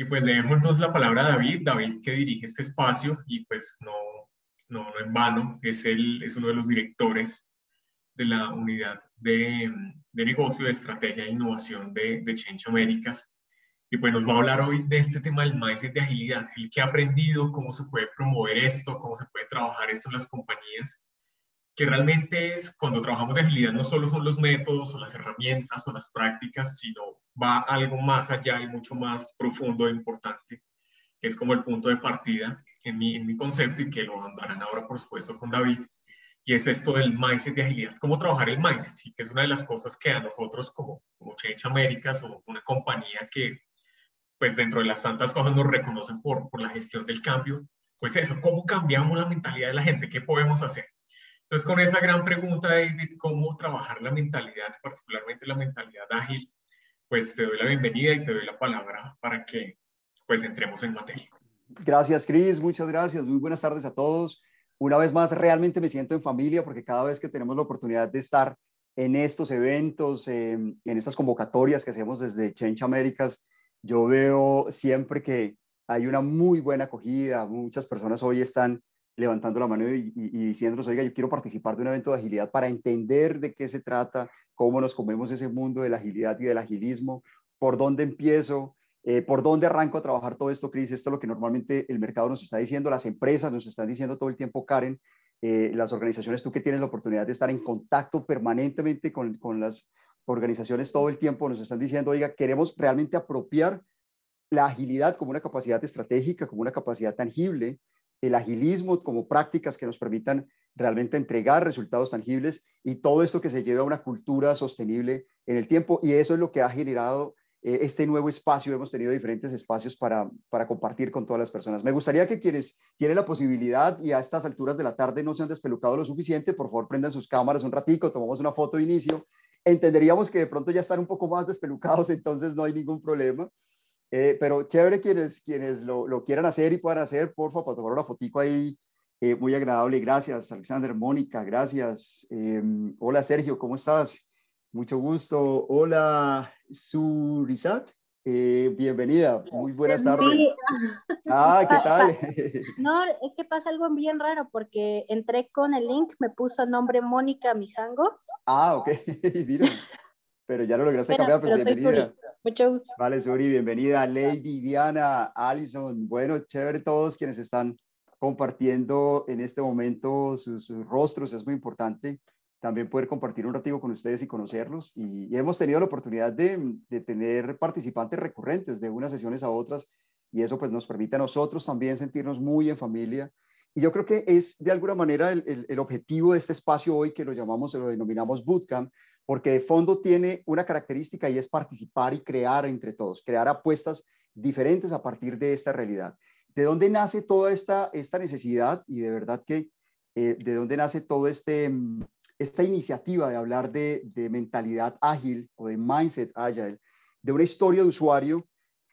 Y pues le dejo entonces la palabra a David, David que dirige este espacio y pues no, no, en vano, es, el, es uno de los directores de la unidad de, de negocio, de estrategia e innovación de, de, Change Américas. Y pues nos va a hablar hoy de este tema del mindset de agilidad, el que ha aprendido, cómo se puede promover esto, cómo se puede trabajar esto en las compañías, que realmente es cuando trabajamos de agilidad no solo son los métodos o las herramientas o las prácticas, sino va algo más allá y mucho más profundo e importante, que es como el punto de partida en mi, concepto y que lo andarán ahora, por supuesto, con David, y es esto del mindset de agilidad, cómo trabajar el mindset, que es una de las cosas que a nosotros como, como Change Americas o una compañía que, pues dentro de las tantas cosas nos reconocen por, por la gestión del cambio, pues eso, ¿cómo cambiamos la mentalidad de la gente? ¿Qué podemos hacer? Entonces, con esa gran pregunta, David, ¿cómo trabajar la mentalidad, particularmente la mentalidad ágil, pues te doy la bienvenida y te doy la palabra para que pues entremos en materia. Gracias, Cris. Muchas gracias. Muy buenas tardes a todos. Una vez más, realmente me siento en familia porque cada vez que tenemos la oportunidad de estar en estos eventos, em, en estas convocatorias que hacemos desde Change Américas, yo veo siempre que hay una muy buena acogida. Muchas personas hoy están levantando la mano y, y, y diciéndonos, oiga, yo quiero participar de un evento de agilidad para entender de qué se trata, cómo nos comemos ese mundo de la agilidad y del agilismo, por dónde empiezo, eh, por dónde arranco a trabajar todo esto, Cris, esto es lo que normalmente el mercado nos está diciendo, las empresas nos están diciendo todo el tiempo, Karen, eh, las organizaciones, tú que tienes la oportunidad de estar en contacto permanentemente con, con las organizaciones todo el tiempo, nos están diciendo, oiga, queremos realmente apropiar la agilidad como una capacidad estratégica, como una capacidad tangible, el agilismo como prácticas que nos permitan realmente entregar resultados tangibles y todo esto que se lleve a una cultura sostenible en el tiempo. Y eso es lo que ha generado eh, este nuevo espacio. Hemos tenido diferentes espacios para, para compartir con todas las personas. Me gustaría que quienes tienen la posibilidad y a estas alturas de la tarde no se han despelucado lo suficiente, por favor prendan sus cámaras un ratico, tomamos una foto de inicio. Entenderíamos que de pronto ya están un poco más despelucados, entonces no hay ningún problema. Eh, pero chévere quienes, quienes lo, quieran hacer y puedan hacer, porfa, para tomar una fotico ahí, eh, muy agradable. Gracias, Alexander, Mónica, gracias. Em, hola, Sergio, ¿cómo estás? Mucho gusto. Hola, Surizat. Eh, bienvenida, muy buenas pues tardes. Ah, ¿qué tal? No, es que pasa algo bien raro porque entré con el link, me puso nombre Mónica Mijangos. Ah, ok, pero ya lo lograste cambiar, pues bienvenida. Mucho gusto. Vale, Suri, bienvenida. Lady, Diana, Allison, bueno, chévere todos quienes están compartiendo en este momento sus, rostros, es muy importante también poder compartir un ratito con ustedes y conocerlos. Y, hemos tenido la oportunidad de, de, tener participantes recurrentes de unas sesiones a otras y eso pues nos permite a nosotros también sentirnos muy en familia. Y yo creo que es de alguna manera el, el, el objetivo de este espacio hoy que lo llamamos, lo denominamos bootcamp, porque de fondo tiene una característica y es participar y crear entre todos, crear apuestas diferentes a partir de esta realidad. ¿De dónde nace toda esta, esta necesidad y de verdad que eh, de dónde nace toda este, mm, esta iniciativa de hablar de, mentalidad ágil o de mindset ágil, de una historia de usuario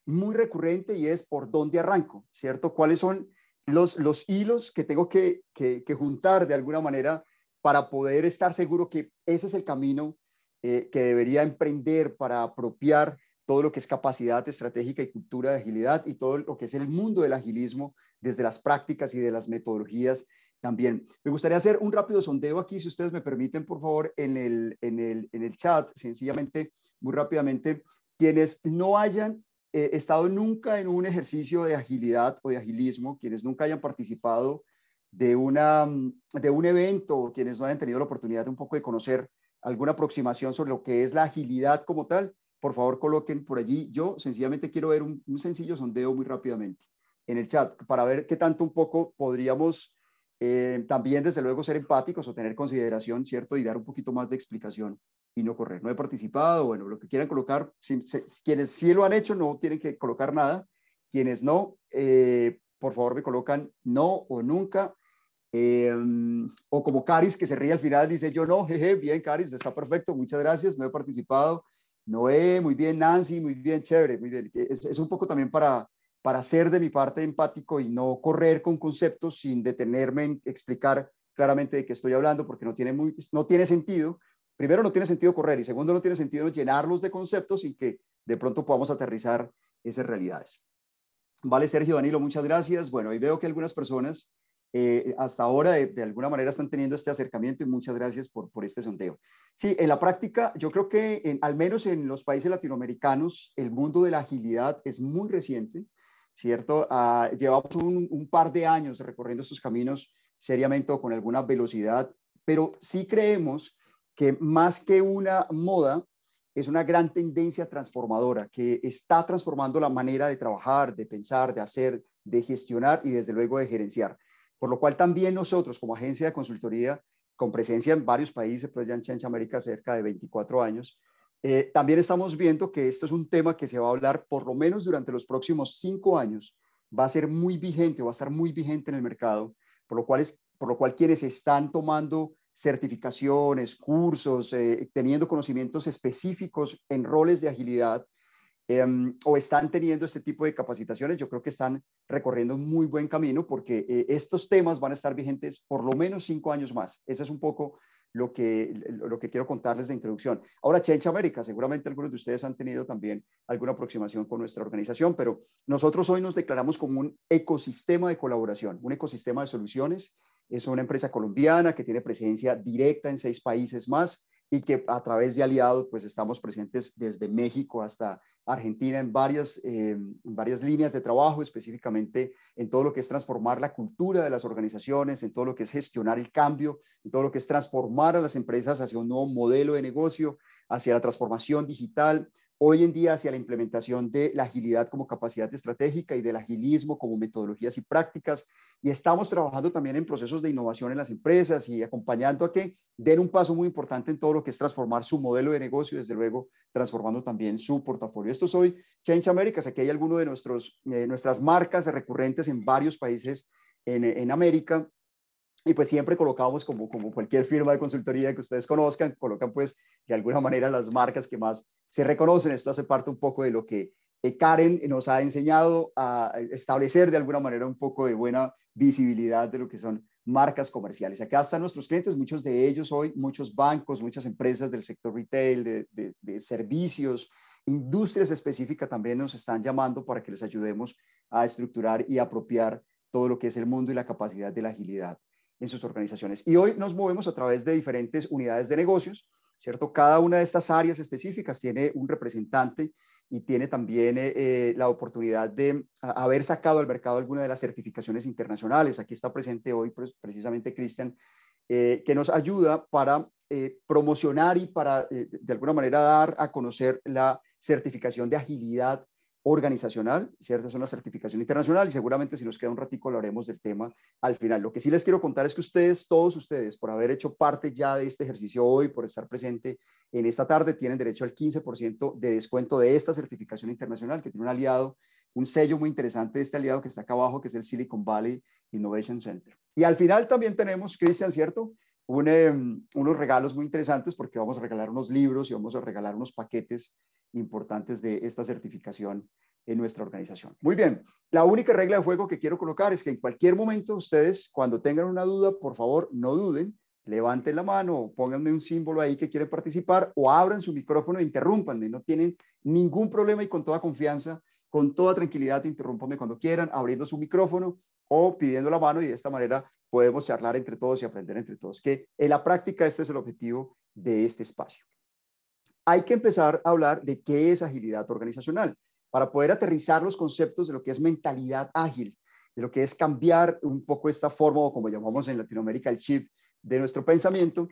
muy recurrente y es por dónde arranco, ¿cierto? ¿Cuáles son los, los hilos que tengo que, que, que juntar de alguna manera para poder estar seguro que ese es el camino eh, que debería emprender para apropiar todo lo que es capacidad estratégica y cultura de agilidad y todo lo que es el mundo del agilismo desde las prácticas y de las metodologías también. Me gustaría hacer un rápido sondeo aquí, si ustedes me permiten, por favor, en el, en el, chat, sencillamente, muy rápidamente, quienes no hayan eh, estado nunca en un ejercicio de agilidad o de agilismo, quienes nunca hayan participado de, una, de un evento, quienes no hayan tenido la oportunidad de un poco de conocer alguna aproximación sobre lo que es la agilidad como tal, por favor coloquen por allí. Yo sencillamente quiero ver un, sencillo sondeo muy rápidamente en el chat para ver qué tanto un poco podríamos eh, también, desde luego, ser empáticos o tener consideración, ¿cierto? Y dar un poquito más de explicación y no correr. No he participado, bueno, lo que quieran colocar, quienes sí lo han hecho no tienen que colocar nada, quienes no, eh, por favor me colocan no o nunca Em, o como Caris, que se ríe al final, dice yo no, jeje, bien Caris, está perfecto, muchas gracias, no he participado. Noé, muy bien Nancy, muy bien, chévere, muy bien. Es, un poco también para, para ser de mi parte empático y no correr con conceptos sin detenerme en explicar claramente de qué estoy hablando, porque no tiene, muy, no tiene sentido. Primero, no tiene sentido correr y segundo, no tiene sentido llenarlos de conceptos y que de pronto podamos aterrizar esas realidades. Vale, Sergio, Danilo, muchas gracias. Bueno, y veo que algunas personas eh, hasta ahora de, alguna manera están teniendo este acercamiento y muchas gracias por, este sondeo. Sí, en la práctica yo creo que al menos en los países latinoamericanos el mundo de la agilidad es muy reciente, ¿cierto? Ah, llevamos un, un, par de años recorriendo estos caminos seriamente o con alguna velocidad, pero sí creemos que más que una moda, es una gran tendencia transformadora que está transformando la manera de trabajar, de pensar, de hacer, de gestionar y desde luego de gerenciar. Por lo cual también nosotros como agencia de consultoría, con presencia en varios países, pues ya en Change América cerca de 24 años, eh, también estamos viendo que esto es un tema que se va a hablar por lo menos durante los próximos cinco años, va a ser muy vigente, va a estar muy vigente en el mercado, por lo cual, es, por lo cual quienes están tomando certificaciones, cursos, eh, teniendo conocimientos específicos en roles de agilidad, Em, o están teniendo este tipo de capacitaciones, yo creo que están recorriendo un muy buen camino porque eh, estos temas van a estar vigentes por lo menos cinco años más. Eso es un poco lo que, lo que quiero contarles de introducción. Ahora, Change América, seguramente algunos de ustedes han tenido también alguna aproximación con nuestra organización, pero nosotros hoy nos declaramos como un ecosistema de colaboración, un ecosistema de soluciones. Es una empresa colombiana que tiene presencia directa en seis países más y que a través de aliados, pues estamos presentes desde México hasta Argentina en varias, eh, varias líneas de trabajo, específicamente en todo lo que es transformar la cultura de las organizaciones, en todo lo que es gestionar el cambio, en todo lo que es transformar a las empresas hacia un nuevo modelo de negocio, hacia la transformación digital, hoy en día hacia la implementación de la agilidad como capacidad estratégica y del agilismo como metodologías y prácticas. Y estamos trabajando también en procesos de innovación en las empresas y acompañando a que den un paso muy importante en todo lo que es transformar su modelo de negocio, desde luego transformando también su portafolio. Esto soy Change Americas. Aquí hay algunas de nuestros, eh, nuestras marcas recurrentes en varios países en, en América y pues siempre colocamos, como, como cualquier firma de consultoría que ustedes conozcan, colocan pues de alguna manera las marcas que más se reconocen. Esto hace parte un poco de lo que eh, Karen nos ha enseñado a establecer de alguna manera un poco de buena visibilidad de lo que son marcas comerciales. Acá están nuestros clientes, muchos de ellos hoy, muchos bancos, muchas empresas del sector retail, de, de servicios, industrias específicas también nos están llamando para que les ayudemos a estructurar y apropiar todo lo que es el mundo y la capacidad de la agilidad en sus organizaciones. Y hoy nos movemos a través de diferentes unidades de negocios, ¿cierto? Cada una de estas áreas específicas tiene un representante y tiene también eh, eh, la oportunidad de haber sacado al mercado alguna de las certificaciones internacionales. Aquí está presente hoy pues, precisamente Cristian, eh, que nos ayuda para promocionar y para, de alguna manera, dar a conocer la certificación de agilidad organizacional, ciertas son una certificación internacional y seguramente si nos queda un ratico haremos del tema al final. Lo que sí les quiero contar es que ustedes, todos ustedes, por haber hecho parte ya de este ejercicio hoy, por estar presente en esta tarde, tienen derecho al 15% de descuento de esta certificación internacional que tiene un aliado, un sello muy interesante de este aliado que está acá abajo, que es el Silicon Valley Innovation Center. Y al final también tenemos, Cristian, ¿cierto? Em, unos regalos muy interesantes porque vamos a regalar unos libros y vamos a regalar unos paquetes importantes de esta certificación en nuestra organización. Muy bien, la única regla de juego que quiero colocar es que en cualquier momento ustedes, cuando tengan una duda, por favor, no duden, levanten la mano, pónganme un símbolo ahí que quieren participar o abran su micrófono e interrúmpanme, no tienen ningún problema y con toda confianza, con toda tranquilidad, interrúmpanme cuando quieran, abriendo su micrófono o pidiendo la mano y de esta manera podemos charlar entre todos y aprender entre todos, que en la práctica este es el objetivo de este espacio hay que empezar a hablar de qué es agilidad organizacional para poder aterrizar los conceptos de lo que es mentalidad ágil, de lo que es cambiar un poco esta forma o como llamamos en Latinoamérica el chip de nuestro pensamiento.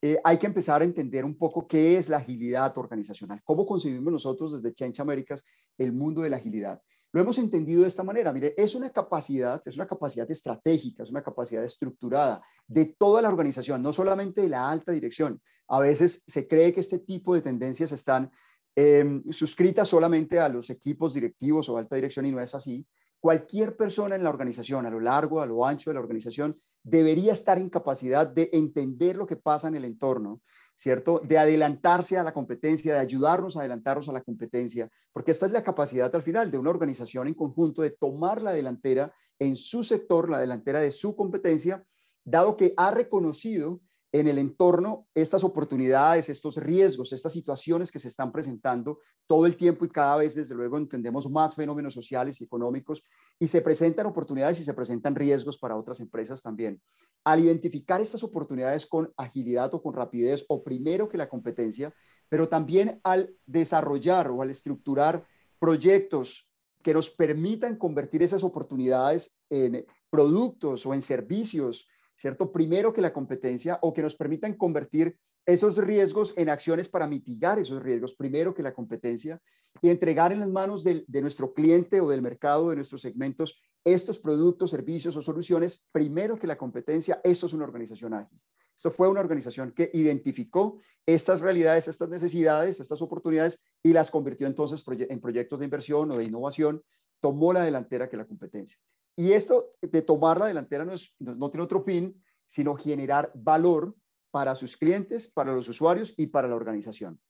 Eh, hay que empezar a entender un poco qué es la agilidad organizacional, cómo concebimos nosotros desde Change Américas el mundo de la agilidad. Lo hemos entendido de esta manera. Mire, es una capacidad, es una capacidad estratégica, es una capacidad estructurada de toda la organización, no solamente de la alta dirección. A veces se cree que este tipo de tendencias están em, suscritas solamente a los equipos directivos o alta dirección y no es así. Cualquier persona en la organización, a lo largo, a lo ancho de la organización, debería estar en capacidad de entender lo que pasa en el entorno ¿cierto? De adelantarse a la competencia, de ayudarnos a adelantarnos a la competencia, porque esta es la capacidad al final de una organización en conjunto de tomar la delantera en su sector, la delantera de su competencia, dado que ha reconocido en el entorno estas oportunidades, estos riesgos, estas situaciones que se están presentando todo el tiempo y cada vez, desde luego, entendemos más fenómenos sociales y económicos y se presentan oportunidades y se presentan riesgos para otras empresas también. Al identificar estas oportunidades con agilidad o con rapidez, o primero que la competencia, pero también al desarrollar o al estructurar proyectos que nos permitan convertir esas oportunidades en productos o en servicios, ¿cierto? Primero que la competencia o que nos permitan convertir esos riesgos en acciones para mitigar esos riesgos, primero que la competencia, y entregar en las manos de, nuestro cliente o del mercado, de nuestros segmentos, estos productos, servicios o soluciones, primero que la competencia, eso es una organización ágil. Esto fue una organización que identificó estas realidades, estas necesidades, estas oportunidades y las convirtió entonces en proyectos de inversión o de innovación, tomó la delantera que la competencia. Y esto de tomar la delantera no, no tiene otro fin, sino generar valor para sus clientes, para los usuarios y para la organización.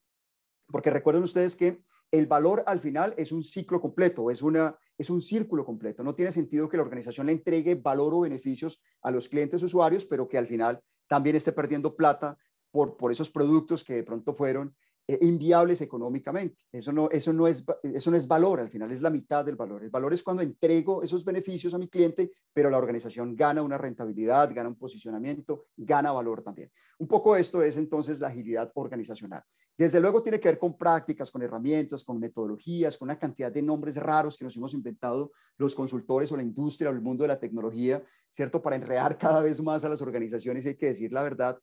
Porque recuerden ustedes que el valor al final es un ciclo completo, es, una, es un círculo completo. No tiene sentido que la organización le entregue valor o beneficios a los clientes usuarios, pero que al final también esté perdiendo plata por, por esos productos que de pronto fueron eh, inviables económicamente. Eso no, eso, no es, eso no es valor, al final es la mitad del valor. El valor es cuando entrego esos beneficios a mi cliente, pero la organización gana una rentabilidad, gana un posicionamiento, gana valor también. Un poco esto es entonces la agilidad organizacional. Desde luego tiene que ver con prácticas, con herramientas, con metodologías, con una cantidad de nombres raros que nos hemos inventado los consultores o la industria o el mundo de la tecnología, ¿cierto? Para enredar cada vez más a las organizaciones, hay que decir la verdad.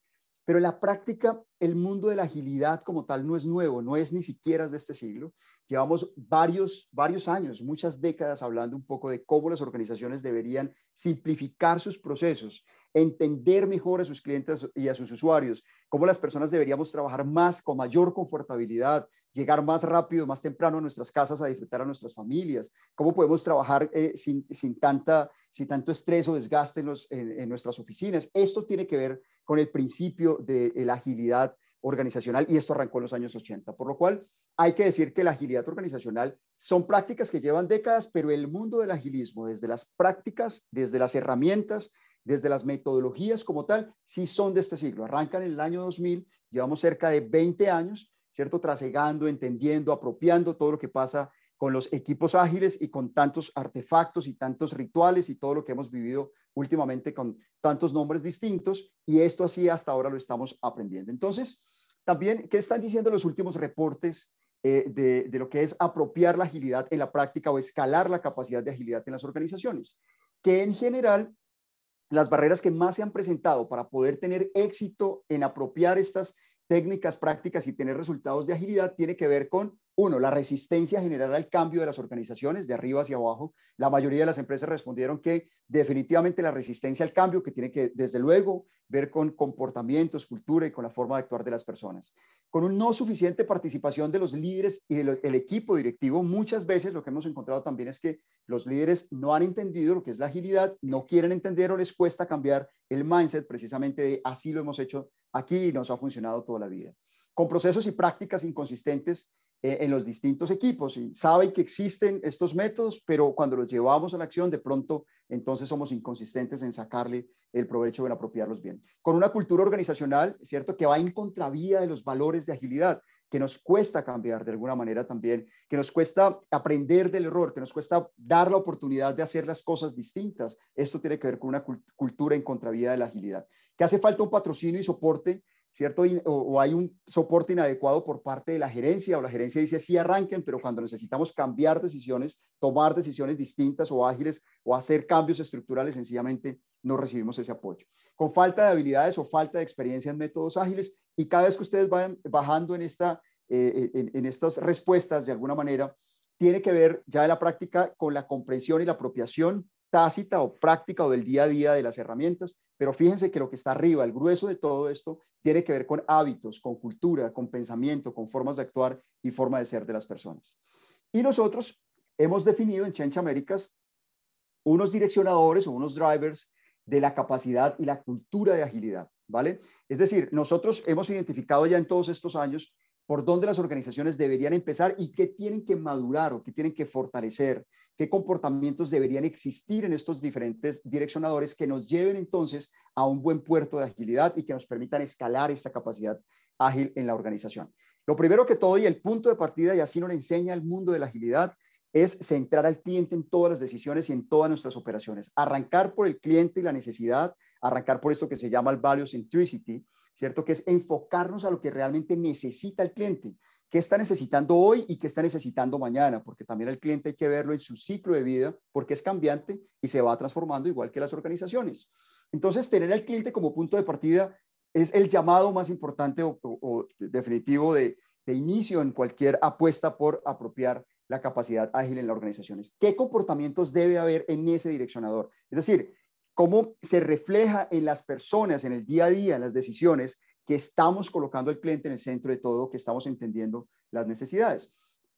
Pero en la práctica el mundo de la agilidad como tal no es nuevo, no es ni siquiera de este siglo. Llevamos varios, varios años, muchas décadas hablando un poco de cómo las organizaciones deberían simplificar sus procesos, entender mejor a sus clientes y a sus usuarios, cómo las personas deberíamos trabajar más con mayor confortabilidad, llegar más rápido, más temprano a nuestras casas a disfrutar a nuestras familias, cómo podemos trabajar eh, sin, tanta, sin tanto estrés o desgaste en, nuestras oficinas. Esto tiene que ver con el principio de la agilidad organizacional y esto arrancó en los años 80, por lo cual hay que decir que la agilidad organizacional son prácticas que llevan décadas, pero el mundo del agilismo, desde las prácticas, desde las herramientas, desde las metodologías como tal, sí son de este siglo. Arrancan en el año 2000, llevamos cerca de 20 años, ¿cierto? Trasegando, entendiendo, apropiando todo lo que pasa con los equipos ágiles y con tantos artefactos y tantos rituales y todo lo que hemos vivido últimamente con tantos nombres distintos y esto así hasta ahora lo estamos aprendiendo. Entonces, también, ¿qué están diciendo los últimos reportes eh, de, de, lo que es apropiar la agilidad en la práctica o escalar la capacidad de agilidad en las organizaciones? Que en general, las barreras que más se han presentado para poder tener éxito en apropiar estas técnicas, prácticas y tener resultados de agilidad tiene que ver con uno, la resistencia general al cambio de las organizaciones, de arriba hacia abajo. La mayoría de las empresas respondieron que definitivamente la resistencia al cambio, que tiene que, desde luego, ver con comportamientos, cultura y con la forma de actuar de las personas. Con una no suficiente participación de los líderes y del equipo directivo, muchas veces lo que hemos encontrado también es que los líderes no han entendido lo que es la agilidad, no quieren entender o les cuesta cambiar el mindset precisamente de así lo hemos hecho aquí y nos ha funcionado toda la vida con procesos y prácticas inconsistentes eh, en los distintos equipos y saben que existen estos métodos, pero cuando los llevamos a la acción, de pronto entonces somos inconsistentes en sacarle el provecho o en apropiarlos bien. Con una cultura organizacional, ¿cierto? Que va en contravía de los valores de agilidad que nos cuesta cambiar de alguna manera también, que nos cuesta aprender del error, que nos cuesta dar la oportunidad de hacer las cosas distintas. Esto tiene que ver con una cultura en contravía de la agilidad. Que hace falta un patrocinio y soporte ¿cierto? O, hay un soporte inadecuado por parte de la gerencia, o la gerencia dice sí arranquen, pero cuando necesitamos cambiar decisiones, tomar decisiones distintas o ágiles o hacer cambios estructurales, sencillamente no recibimos ese apoyo. Con falta de habilidades o falta de experiencia en métodos ágiles, y cada vez que ustedes vayan bajando en, esta, eh, eh, en, en estas respuestas de alguna manera, tiene que ver ya en la práctica con la comprensión y la apropiación tácita o práctica o del día a día de las herramientas, pero fíjense que lo que está arriba, el grueso de todo esto, tiene que ver con hábitos, con cultura, con pensamiento, con formas de actuar y forma de ser de las personas. Y nosotros hemos definido en Change Américas unos direccionadores o unos drivers de la capacidad y la cultura de agilidad, ¿vale? Es decir, nosotros hemos identificado ya en todos estos años por dónde las organizaciones deberían empezar y qué tienen que madurar o qué tienen que fortalecer, qué comportamientos deberían existir en estos diferentes direccionadores que nos lleven entonces a un buen puerto de agilidad y que nos permitan escalar esta capacidad ágil en la organización. Lo primero que todo y el punto de partida, y así nos enseña el mundo de la agilidad, es centrar al cliente en todas las decisiones y en todas nuestras operaciones. Arrancar por el cliente y la necesidad, arrancar por eso que se llama el value centricity, ¿cierto? Que es enfocarnos a lo que realmente necesita el cliente. ¿Qué está necesitando hoy y qué está necesitando mañana? Porque también el cliente hay que verlo en su ciclo de vida, porque es cambiante y se va transformando igual que las organizaciones. Entonces, tener al cliente como punto de partida es el llamado más importante o, definitivo de, de inicio en cualquier apuesta por apropiar la capacidad ágil en las organizaciones. ¿Qué comportamientos debe haber en ese direccionador? Es decir, cómo se refleja en las personas, en el día a día, en las decisiones, que estamos colocando al cliente en el centro de todo, que estamos entendiendo las necesidades.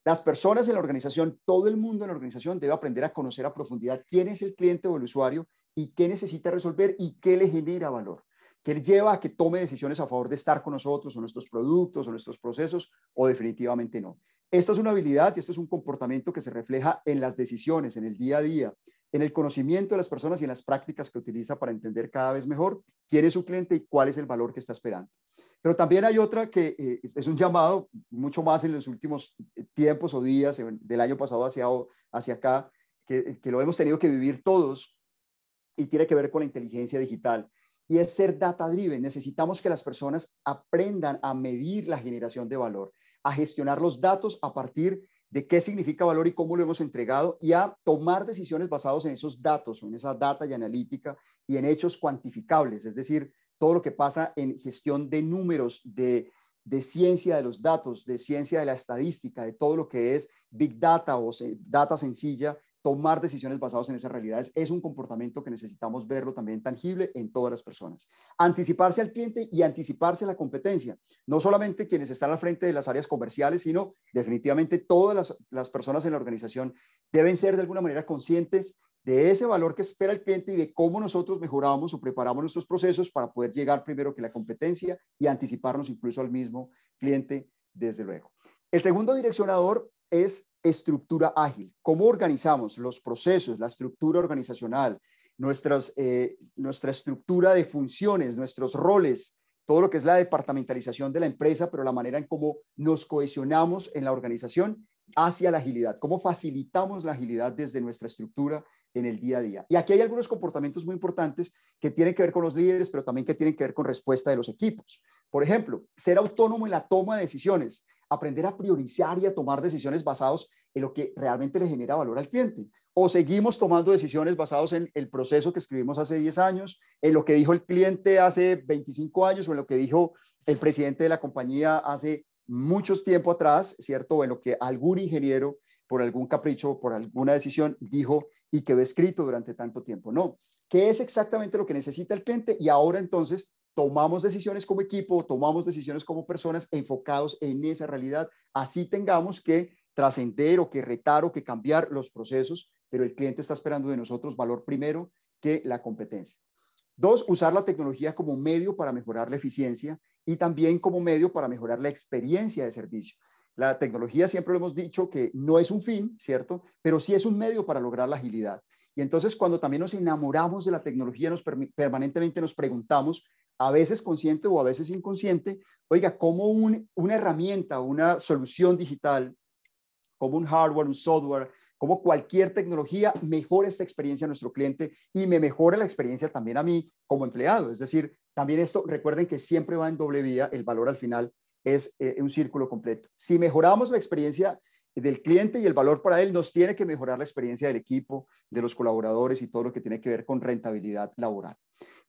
Las personas en la organización, todo el mundo en la organización debe aprender a conocer a profundidad quién es el cliente o el usuario y qué necesita resolver y qué le genera valor, qué le lleva a que tome decisiones a favor de estar con nosotros o nuestros productos o nuestros procesos o definitivamente no. Esta es una habilidad y este es un comportamiento que se refleja en las decisiones, en el día a día, en el conocimiento de las personas y en las prácticas que utiliza para entender cada vez mejor quién es su cliente y cuál es el valor que está esperando. Pero también hay otra que eh, es un llamado mucho más en los últimos tiempos o días del año pasado hacia, hacia acá, que, que lo hemos tenido que vivir todos y tiene que ver con la inteligencia digital y es ser data driven. Necesitamos que las personas aprendan a medir la generación de valor, a gestionar los datos a partir de qué significa valor y cómo lo hemos entregado y a tomar decisiones basadas en esos datos, en esa data y analítica y en hechos cuantificables, es decir, todo lo que pasa en gestión de números, de, de ciencia de los datos, de ciencia de la estadística, de todo lo que es big data o data sencilla tomar decisiones basadas en esas realidades es un comportamiento que necesitamos verlo también tangible en todas las personas. Anticiparse al cliente y anticiparse a la competencia. No solamente quienes están al frente de las áreas comerciales, sino definitivamente todas las, personas en la organización deben ser de alguna manera conscientes de ese valor que espera el cliente y de cómo nosotros mejoramos o preparamos nuestros procesos para poder llegar primero que la competencia y anticiparnos incluso al mismo cliente, desde luego. El segundo direccionador es estructura ágil. ¿Cómo organizamos los procesos, la estructura organizacional, eh, nuestra estructura de funciones, nuestros roles, todo lo que es la departamentalización de la empresa, pero la manera en cómo nos cohesionamos en la organización hacia la agilidad, cómo facilitamos la agilidad desde nuestra estructura en el día a día. Y aquí hay algunos comportamientos muy importantes que tienen que ver con los líderes, pero también que tienen que ver con respuesta de los equipos. Por ejemplo, ser autónomo en la toma de decisiones aprender a priorizar y a tomar decisiones basados en lo que realmente le genera valor al cliente. O seguimos tomando decisiones basadas en el proceso que escribimos hace 10 años, en lo que dijo el cliente hace 25 años o en lo que dijo el presidente de la compañía hace muchos tiempo atrás, ¿cierto? En lo que algún ingeniero, por algún capricho, por alguna decisión, dijo y quedó escrito durante tanto tiempo. No, ¿qué es exactamente lo que necesita el cliente? Y ahora entonces tomamos decisiones como equipo, tomamos decisiones como personas enfocados en esa realidad. Así tengamos que trascender o que retar o que cambiar los procesos, pero el cliente está esperando de nosotros valor primero que la competencia. Dos, usar la tecnología como medio para mejorar la eficiencia y también como medio para mejorar la experiencia de servicio. La tecnología siempre lo hemos dicho que no es un fin, ¿cierto? Pero sí es un medio para lograr la agilidad. Y entonces cuando también nos enamoramos de la tecnología, nos permanentemente nos preguntamos a veces consciente o a veces inconsciente, oiga, como una herramienta, una solución digital, como un hardware, un software, como cualquier tecnología mejora esta experiencia a nuestro cliente y me mejora la experiencia también a mí como empleado. Es decir, también esto, recuerden que siempre va en doble vía, el valor al final es eh, un círculo completo. Si mejoramos la experiencia del cliente y el valor para él, nos tiene que mejorar la experiencia del equipo, de los colaboradores y todo lo que tiene que ver con rentabilidad laboral.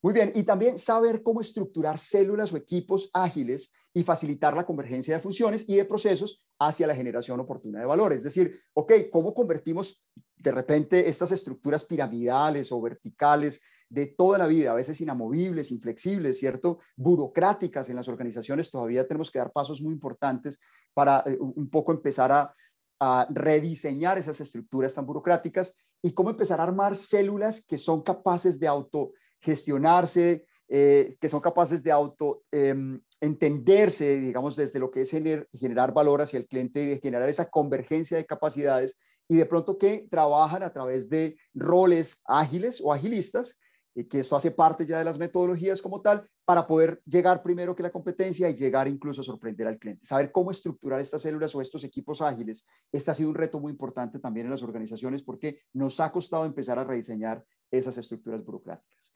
Muy bien, y también saber cómo estructurar células o equipos ágiles y facilitar la convergencia de funciones y de procesos hacia la generación oportuna de valor. Es decir, ok, ¿cómo convertimos de repente estas estructuras piramidales o verticales de toda la vida, a veces inamovibles, inflexibles, ¿cierto? Burocráticas en las organizaciones, todavía tenemos que dar pasos muy importantes para eh, un poco empezar a rediseñar esas estructuras tan burocráticas y cómo empezar a armar células que son capaces de auto gestionarse, eh, que son capaces de auto em, entenderse, digamos, desde lo que es generar valor hacia el cliente y generar esa convergencia de capacidades y de pronto que trabajan a través de roles ágiles o agilistas, eh, que esto hace parte ya de las metodologías como tal, para poder llegar primero que la competencia y llegar incluso a sorprender al cliente. Saber cómo estructurar estas células o estos equipos ágiles, este ha sido un reto muy importante también en las organizaciones porque nos ha costado empezar a rediseñar esas estructuras burocráticas.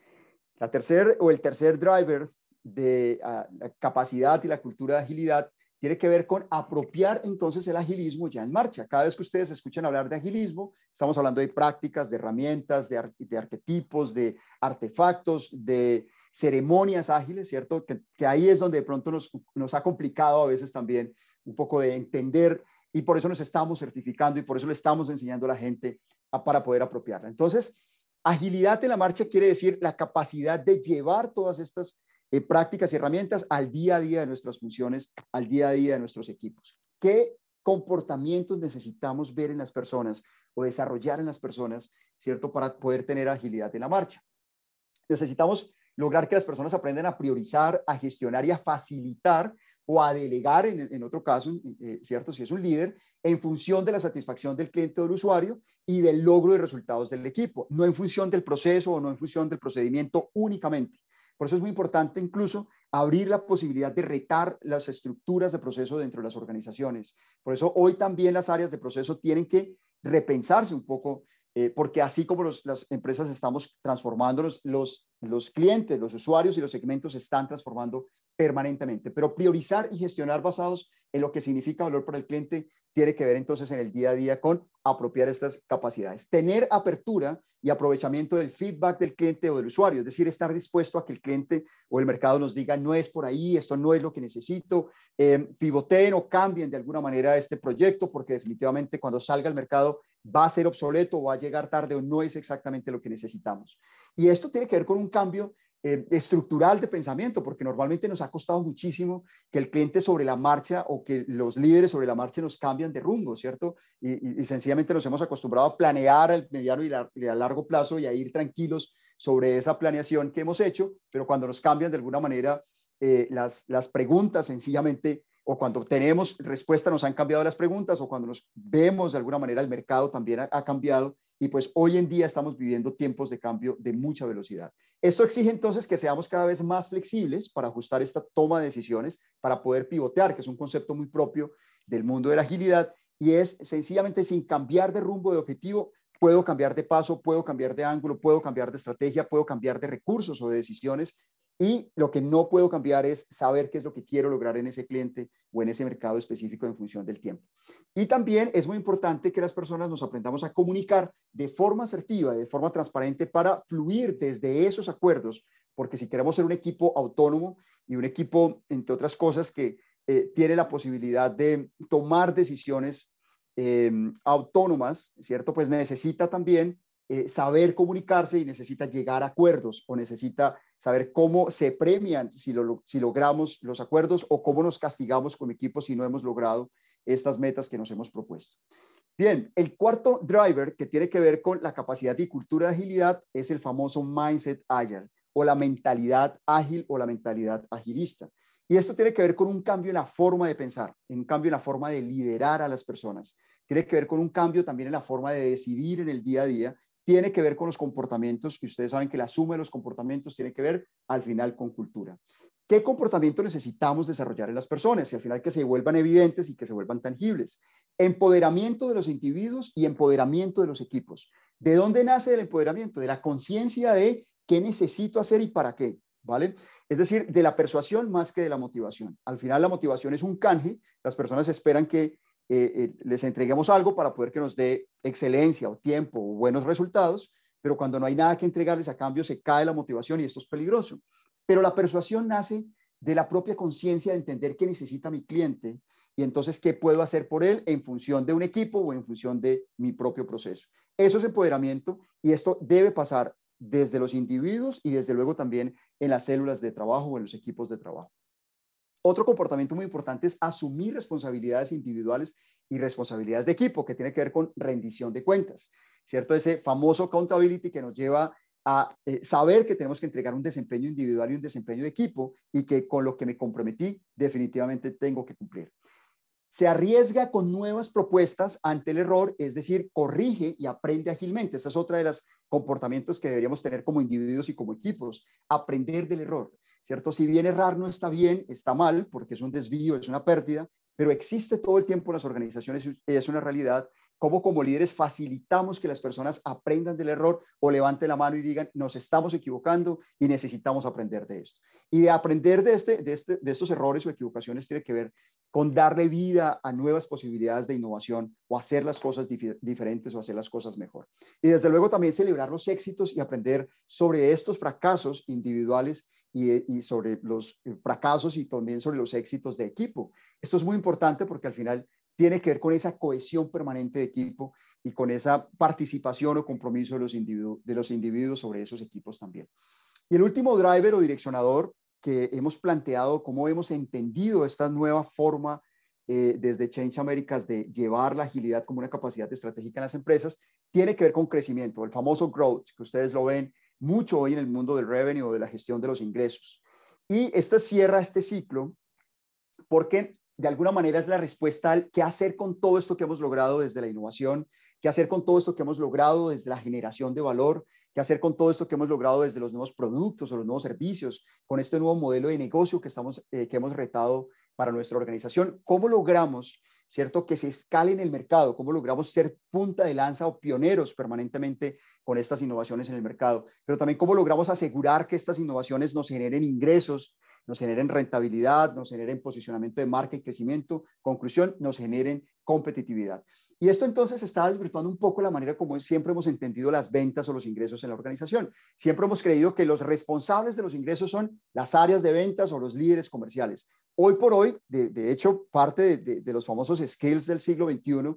La tercer o el tercer driver de ah, la capacidad y la cultura de agilidad tiene que ver con apropiar entonces el agilismo ya en marcha. Cada vez que ustedes escuchan hablar de agilismo, estamos hablando de prácticas, de herramientas, de, de arquetipos, de artefactos, de ceremonias ágiles, ¿cierto? Que, ahí es donde de pronto nos, nos, ha complicado a veces también un poco de entender y por eso nos estamos certificando y por eso le estamos enseñando a la gente para poder apropiarla. Entonces, Agilidad en la marcha quiere decir la capacidad de llevar todas estas eh, prácticas y herramientas al día a día de nuestras funciones, al día a día de nuestros equipos. ¿Qué comportamientos necesitamos ver en las personas o desarrollar en las personas, ¿cierto? Para poder tener agilidad en la marcha. Necesitamos lograr que las personas aprendan a priorizar, a gestionar y a facilitar o a delegar, en, otro caso, eh, ¿cierto? Si es un líder, en función de la satisfacción del cliente o del usuario y del logro de resultados del equipo, no en función del proceso o no en función del procedimiento únicamente. Por eso es muy importante incluso abrir la posibilidad de retar las estructuras de proceso dentro de las organizaciones. Por eso hoy también las áreas de proceso tienen que repensarse un poco, eh, porque así como las empresas estamos transformando, los, los, clientes, los usuarios y los segmentos están transformando permanentemente. Pero priorizar y gestionar basados en lo que significa valor para el cliente tiene que ver entonces en el día a día con apropiar estas capacidades. Tener apertura y aprovechamiento del feedback del cliente o del usuario, es decir, estar dispuesto a que el cliente o el mercado nos diga, no es por ahí, esto no es lo que necesito, em, pivoteen o cambien de alguna manera este proyecto, porque definitivamente cuando salga al mercado va a ser obsoleto, o va a llegar tarde o no es exactamente lo que necesitamos. Y esto tiene que ver con un cambio eh, estructural de pensamiento, porque normalmente nos ha costado muchísimo que el cliente sobre la marcha o que los líderes sobre la marcha nos cambian de rumbo, ¿cierto? Y, sencillamente nos hemos acostumbrado a planear al mediano y, a largo plazo y a ir tranquilos sobre esa planeación que hemos hecho, pero cuando nos cambian de alguna manera eh, las, preguntas, sencillamente o cuando tenemos respuesta nos han cambiado las preguntas o cuando nos vemos de alguna manera el mercado también ha cambiado y pues hoy en día estamos viviendo tiempos de cambio de mucha velocidad. Esto exige entonces que seamos cada vez más flexibles para ajustar esta toma de decisiones, para poder pivotear, que es un concepto muy propio del mundo de la agilidad, y es sencillamente sin cambiar de rumbo de objetivo, puedo cambiar de paso, puedo cambiar de ángulo, puedo cambiar de estrategia, puedo cambiar de recursos o de decisiones y lo que no puedo cambiar es saber qué es lo que quiero lograr en ese cliente o en ese mercado específico en función del tiempo. Y también es muy importante que las personas nos aprendamos a comunicar de forma asertiva, de forma transparente para fluir desde esos acuerdos, porque si queremos ser un equipo autónomo y un equipo, entre otras cosas, que eh, tiene la posibilidad de tomar decisiones eh, autónomas, ¿cierto? Pues necesita también eh, saber comunicarse y necesita llegar a acuerdos o necesita saber cómo se premian si, logramos los acuerdos o cómo nos castigamos con equipos si no hemos logrado estas metas que nos hemos propuesto. Bien, el cuarto driver que tiene que ver con la capacidad y cultura de agilidad es el famoso mindset agile o la mentalidad ágil o la mentalidad agilista. Y esto tiene que ver con un cambio en la forma de pensar, en un cambio en la forma de liderar a las personas. Tiene que ver con un cambio también en la forma de decidir en el día a día tiene que ver con los comportamientos, y ustedes saben que la suma de los comportamientos tiene que ver al final con cultura. ¿Qué comportamiento necesitamos desarrollar en las personas y al final que se vuelvan evidentes y que se vuelvan tangibles? Empoderamiento de los individuos y empoderamiento de los equipos. ¿De dónde nace el empoderamiento? De la conciencia de qué necesito hacer y para qué, ¿vale? Es decir, de la persuasión más que de la motivación. Al final la motivación es un canje, las personas esperan que eh, eh, les entreguemos algo para poder que nos dé excelencia o tiempo o buenos resultados, pero cuando no hay nada que entregarles a cambio se cae la motivación y esto es peligroso. Pero la persuasión nace de la propia conciencia de entender qué necesita mi cliente y entonces qué puedo hacer por él en función de un equipo o en función de mi propio proceso. Eso es empoderamiento y esto debe pasar desde los individuos y desde luego también en las células de trabajo o en los equipos de trabajo. Otro comportamiento muy importante es asumir responsabilidades individuales y responsabilidades de equipo, que tiene que ver con rendición de cuentas, ¿cierto? Ese famoso accountability que nos lleva a eh, saber que tenemos que entregar un desempeño individual y un desempeño de equipo y que con lo que me comprometí definitivamente tengo que cumplir. Se arriesga con nuevas propuestas ante el error, es decir, corrige y aprende ágilmente. Esta es otra de las comportamientos que deberíamos tener como individuos y como equipos, aprender del error. Si bien errar no está bien, está mal, porque es un desvío, es una pérdida, pero existe todo el tiempo en las organizaciones, y es una realidad. ¿Cómo como líderes facilitamos que las personas aprendan del error o levanten la mano y digan, nos estamos equivocando y necesitamos aprender de esto? Y de aprender de, este, este, estos errores o equivocaciones tiene que ver con darle vida a nuevas posibilidades de innovación o hacer las cosas diferentes o hacer las cosas mejor. Y desde luego también celebrar los éxitos y aprender sobre estos fracasos individuales eh, y, sobre los eh, fracasos y también sobre los éxitos de equipo. Esto es muy importante porque al final tiene que ver con esa cohesión permanente de equipo y con esa participación o compromiso de los, de los individuos sobre esos equipos también. Y el último driver o direccionador que hemos planteado, cómo hemos entendido esta nueva forma eh, desde Change Americas de llevar la agilidad como una capacidad estratégica en las empresas, tiene que ver con crecimiento, el famoso growth, que ustedes lo ven mucho hoy en el mundo del revenue o de la gestión de los ingresos. Y esta cierra este ciclo porque de alguna manera es la respuesta al qué hacer con todo esto que hemos logrado desde la innovación, qué hacer con todo esto que hemos logrado desde la generación de valor, qué hacer con todo esto que hemos logrado desde los nuevos productos o los nuevos servicios, con este nuevo modelo de negocio que, estamos, eh, que hemos retado para nuestra organización, cómo logramos ¿cierto? Que se escale en el mercado, cómo logramos ser punta de lanza o pioneros permanentemente con estas innovaciones en el mercado, pero también cómo logramos asegurar que estas innovaciones nos generen ingresos, nos generen rentabilidad, nos generen posicionamiento de marca y crecimiento, conclusión, nos generen competitividad. Y esto entonces está desvirtuando un poco la manera como siempre hemos entendido las ventas o los ingresos en la organización. Siempre hemos creído que los responsables de los ingresos son las áreas de ventas o los líderes comerciales. Hoy por hoy, de, hecho, parte de, los famosos skills del siglo XXI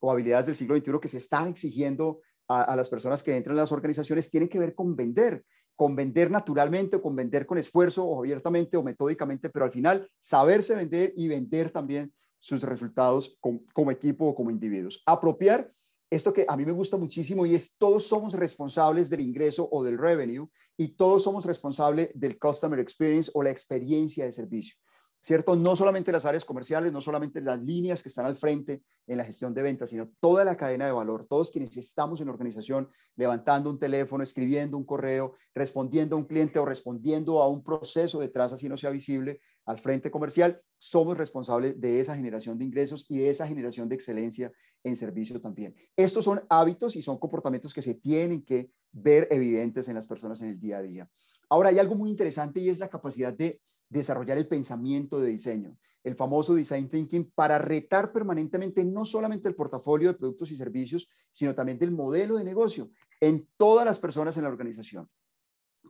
o habilidades del siglo XXI que se están exigiendo a, las personas que entran en las organizaciones tienen que ver con vender, con vender naturalmente o con vender con esfuerzo o abiertamente o metódicamente, pero al final saberse vender y vender también sus resultados como equipo o como individuos. Apropiar esto que a mí me gusta muchísimo y es todos somos responsables del ingreso o del revenue y todos somos responsables del customer experience o la experiencia de servicio. ¿cierto? No solamente las áreas comerciales, no solamente las líneas que están al frente en la gestión de ventas, sino toda la cadena de valor, todos quienes estamos en la organización levantando un teléfono, escribiendo un correo, respondiendo a un cliente o respondiendo a un proceso detrás, así no sea visible, al frente comercial, somos responsables de esa generación de ingresos y de esa generación de excelencia en servicio también. Estos son hábitos y son comportamientos que se tienen que ver evidentes en las personas en el día a día. Ahora, hay algo muy interesante y es la capacidad de desarrollar el pensamiento de diseño, el famoso design thinking, para retar permanentemente no solamente el portafolio de productos y servicios, sino también del modelo de negocio en todas las personas en la organización.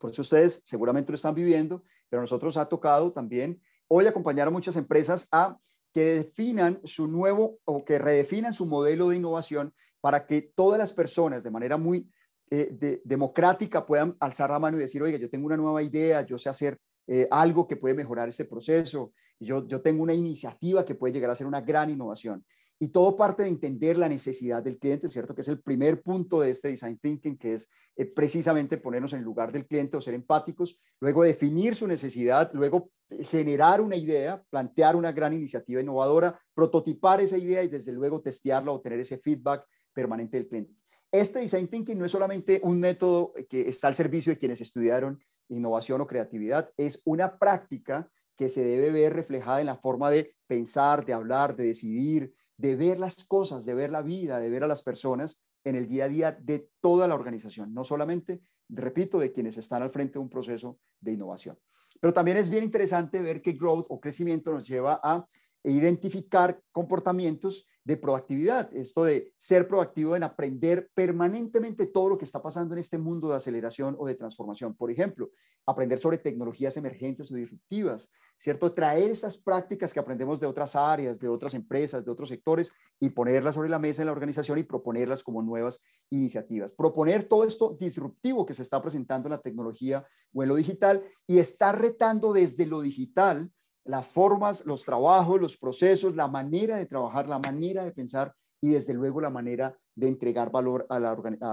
Por eso ustedes seguramente lo están viviendo, pero a nosotros ha tocado también hoy acompañar a muchas empresas a que definan su nuevo o que redefinan su modelo de innovación para que todas las personas de manera muy eh, democrática puedan alzar la mano y decir, oiga, yo tengo una nueva idea, yo sé hacer eh, algo que puede mejorar este proceso, yo, tengo una iniciativa que puede llegar a ser una gran innovación. Y todo parte de entender la necesidad del cliente, ¿cierto? Que es el primer punto de este design thinking, que es eh, precisamente ponernos en el lugar del cliente o ser empáticos, luego definir su necesidad, luego eh, generar una idea, plantear una gran iniciativa innovadora, prototipar esa idea y desde luego testearla o tener ese feedback permanente del cliente. Este design thinking no es solamente un método que está al servicio de quienes estudiaron innovación o creatividad es una práctica que se debe ver reflejada en la forma de pensar, de hablar, de decidir, de ver las cosas, de ver la vida, de ver a las personas en el día a día de toda la organización, no solamente, repito, de quienes están al frente de un proceso de innovación. Pero también es bien interesante ver que growth o crecimiento nos lleva a e identificar comportamientos de proactividad, esto de ser proactivo en aprender permanentemente todo lo que está pasando en este mundo de aceleración o de transformación. Por ejemplo, aprender sobre tecnologías emergentes o disruptivas, ¿cierto? Traer esas prácticas que aprendemos de otras áreas, de otras empresas, de otros sectores y ponerlas sobre la mesa en la organización y proponerlas como nuevas iniciativas. Proponer todo esto disruptivo que se está presentando en la tecnología o en lo digital y estar retando desde lo digital las formas, los trabajos, los procesos, la manera de trabajar, la manera de pensar y desde luego la manera de entregar valor a,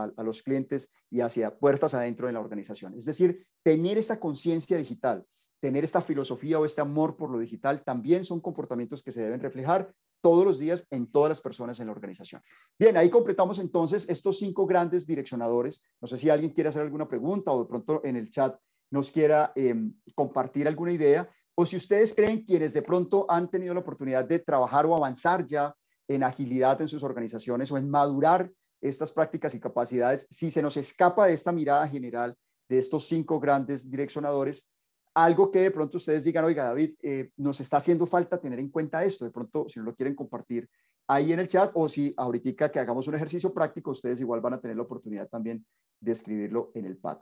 a, los clientes y hacia puertas adentro de la organización. Es decir, tener esta conciencia digital, tener esta filosofía o este amor por lo digital también son comportamientos que se deben reflejar todos los días en todas las personas en la organización. Bien, ahí completamos entonces estos cinco grandes direccionadores. No sé si alguien quiere hacer alguna pregunta o de pronto en el chat nos quiera em, compartir alguna idea, o si ustedes creen quienes de pronto han tenido la oportunidad de trabajar o avanzar ya en agilidad en sus organizaciones o en madurar estas prácticas y capacidades, si se nos escapa de esta mirada general de estos cinco grandes direccionadores, algo que de pronto ustedes digan, oiga David, eh, nos está haciendo falta tener en cuenta esto, de pronto si no lo quieren compartir ahí en el chat o si ahorita que hagamos un ejercicio práctico, ustedes igual van a tener la oportunidad también de escribirlo en el pad.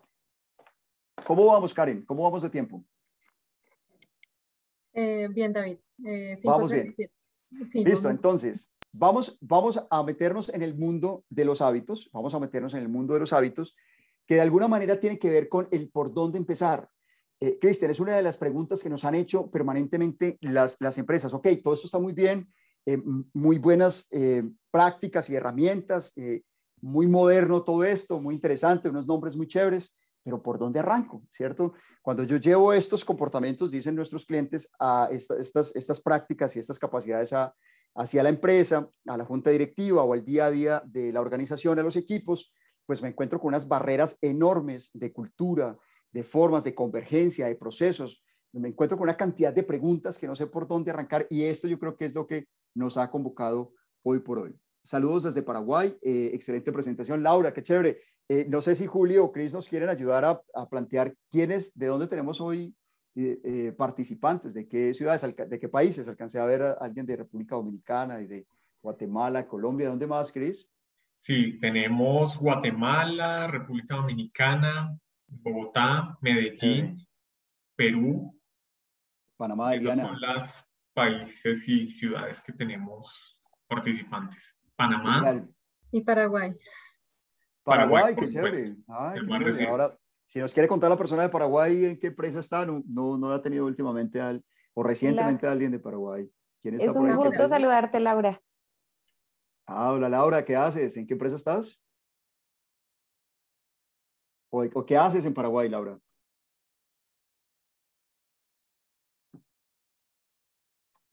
¿Cómo vamos, Karen? ¿Cómo vamos de tiempo? Eh, bien, David. Eh, vamos bien. Listo, entonces, vamos, vamos a meternos en el mundo de los hábitos, vamos a meternos en el mundo de los hábitos, que de alguna manera tiene que ver con el por dónde empezar. Eh, Cristian, es una de las preguntas que nos han hecho permanentemente las, las empresas. Ok, todo esto está muy bien, eh, muy buenas prácticas y herramientas, muy moderno todo esto, muy interesante, unos nombres muy chéveres, pero ¿por dónde arranco? ¿Cierto? Cuando yo llevo estos comportamientos, dicen nuestros clientes, a estas, prácticas y estas capacidades hacia la empresa, a la junta directiva o al día a día de la organización, a los equipos, pues me encuentro con unas barreras enormes de cultura, de formas, de convergencia, de procesos. Me encuentro con una cantidad de preguntas que no sé por dónde arrancar y esto yo creo que es lo que nos ha convocado hoy por hoy. Saludos desde Paraguay, eh, excelente presentación. Laura, qué chévere. Eh, no sé si Julio o Cris nos quieren ayudar a, plantear quiénes, de dónde tenemos hoy eh, eh, participantes, de qué ciudades, de qué países. Alcancé a ver a alguien de República Dominicana y de Guatemala, Colombia, ¿dónde más, Cris? Sí, tenemos Guatemala, República Dominicana, Bogotá, Medellín, Perú. Panamá, Esas son las países y ciudades que tenemos participantes. Panamá. Y Paraguay. Paraguay, qué chévere. Ahora, si nos quiere contar la persona de Paraguay en qué empresa está, no, no, ha tenido últimamente al, o recientemente alguien de Paraguay. ¿Quién es un gusto saludarte, Laura. Ah, hola Laura, ¿qué haces? ¿En qué empresa estás? ¿O, qué haces en Paraguay, Laura?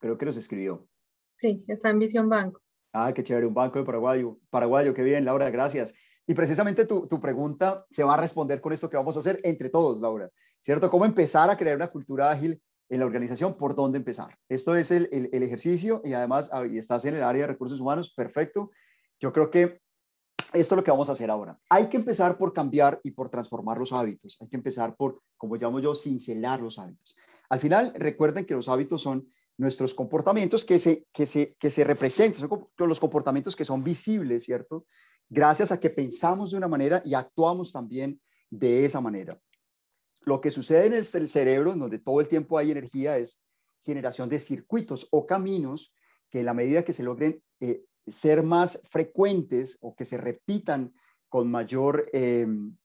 Creo que nos escribió. Sí, está en Visión Banco. Ah, qué chévere, un banco de Paraguayo. Paraguayo, qué bien, Laura, gracias. Y precisamente tu, pregunta se va a responder con esto que vamos a hacer entre todos, Laura, ¿cierto? ¿Cómo empezar a crear una cultura ágil en la organización? ¿Por dónde empezar? Esto es el, ejercicio y además ah, estás en el área de recursos humanos, perfecto. Yo creo que esto es lo que vamos a hacer ahora. Hay que empezar por cambiar y por transformar los hábitos. Hay que empezar por, como llamo yo, cincelar los hábitos. Al final, recuerden que los hábitos son nuestros comportamientos que se, que se, representan, son los comportamientos que son visibles, ¿cierto? Gracias a que pensamos de una manera y actuamos también de esa manera. Lo que sucede en el, cerebro, en donde todo el tiempo hay energía, es generación de circuitos o caminos que en la medida que se logren eh, ser más frecuentes o que se repitan con mayor, em,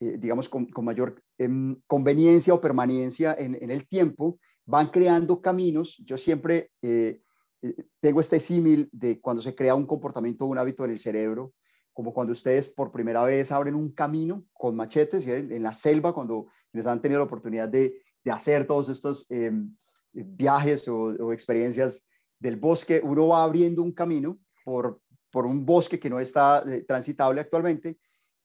eh, digamos, con, mayor em, conveniencia o permanencia en el tiempo, van creando caminos. Yo siempre eh, eh, tengo este símil de cuando se crea un comportamiento, un hábito en el cerebro, como cuando ustedes por primera vez abren un camino con machetes en, la selva, cuando les han tenido la oportunidad de, hacer todos estos em, viajes o, experiencias del bosque, uno va abriendo un camino por, un bosque que no está eh, transitable actualmente.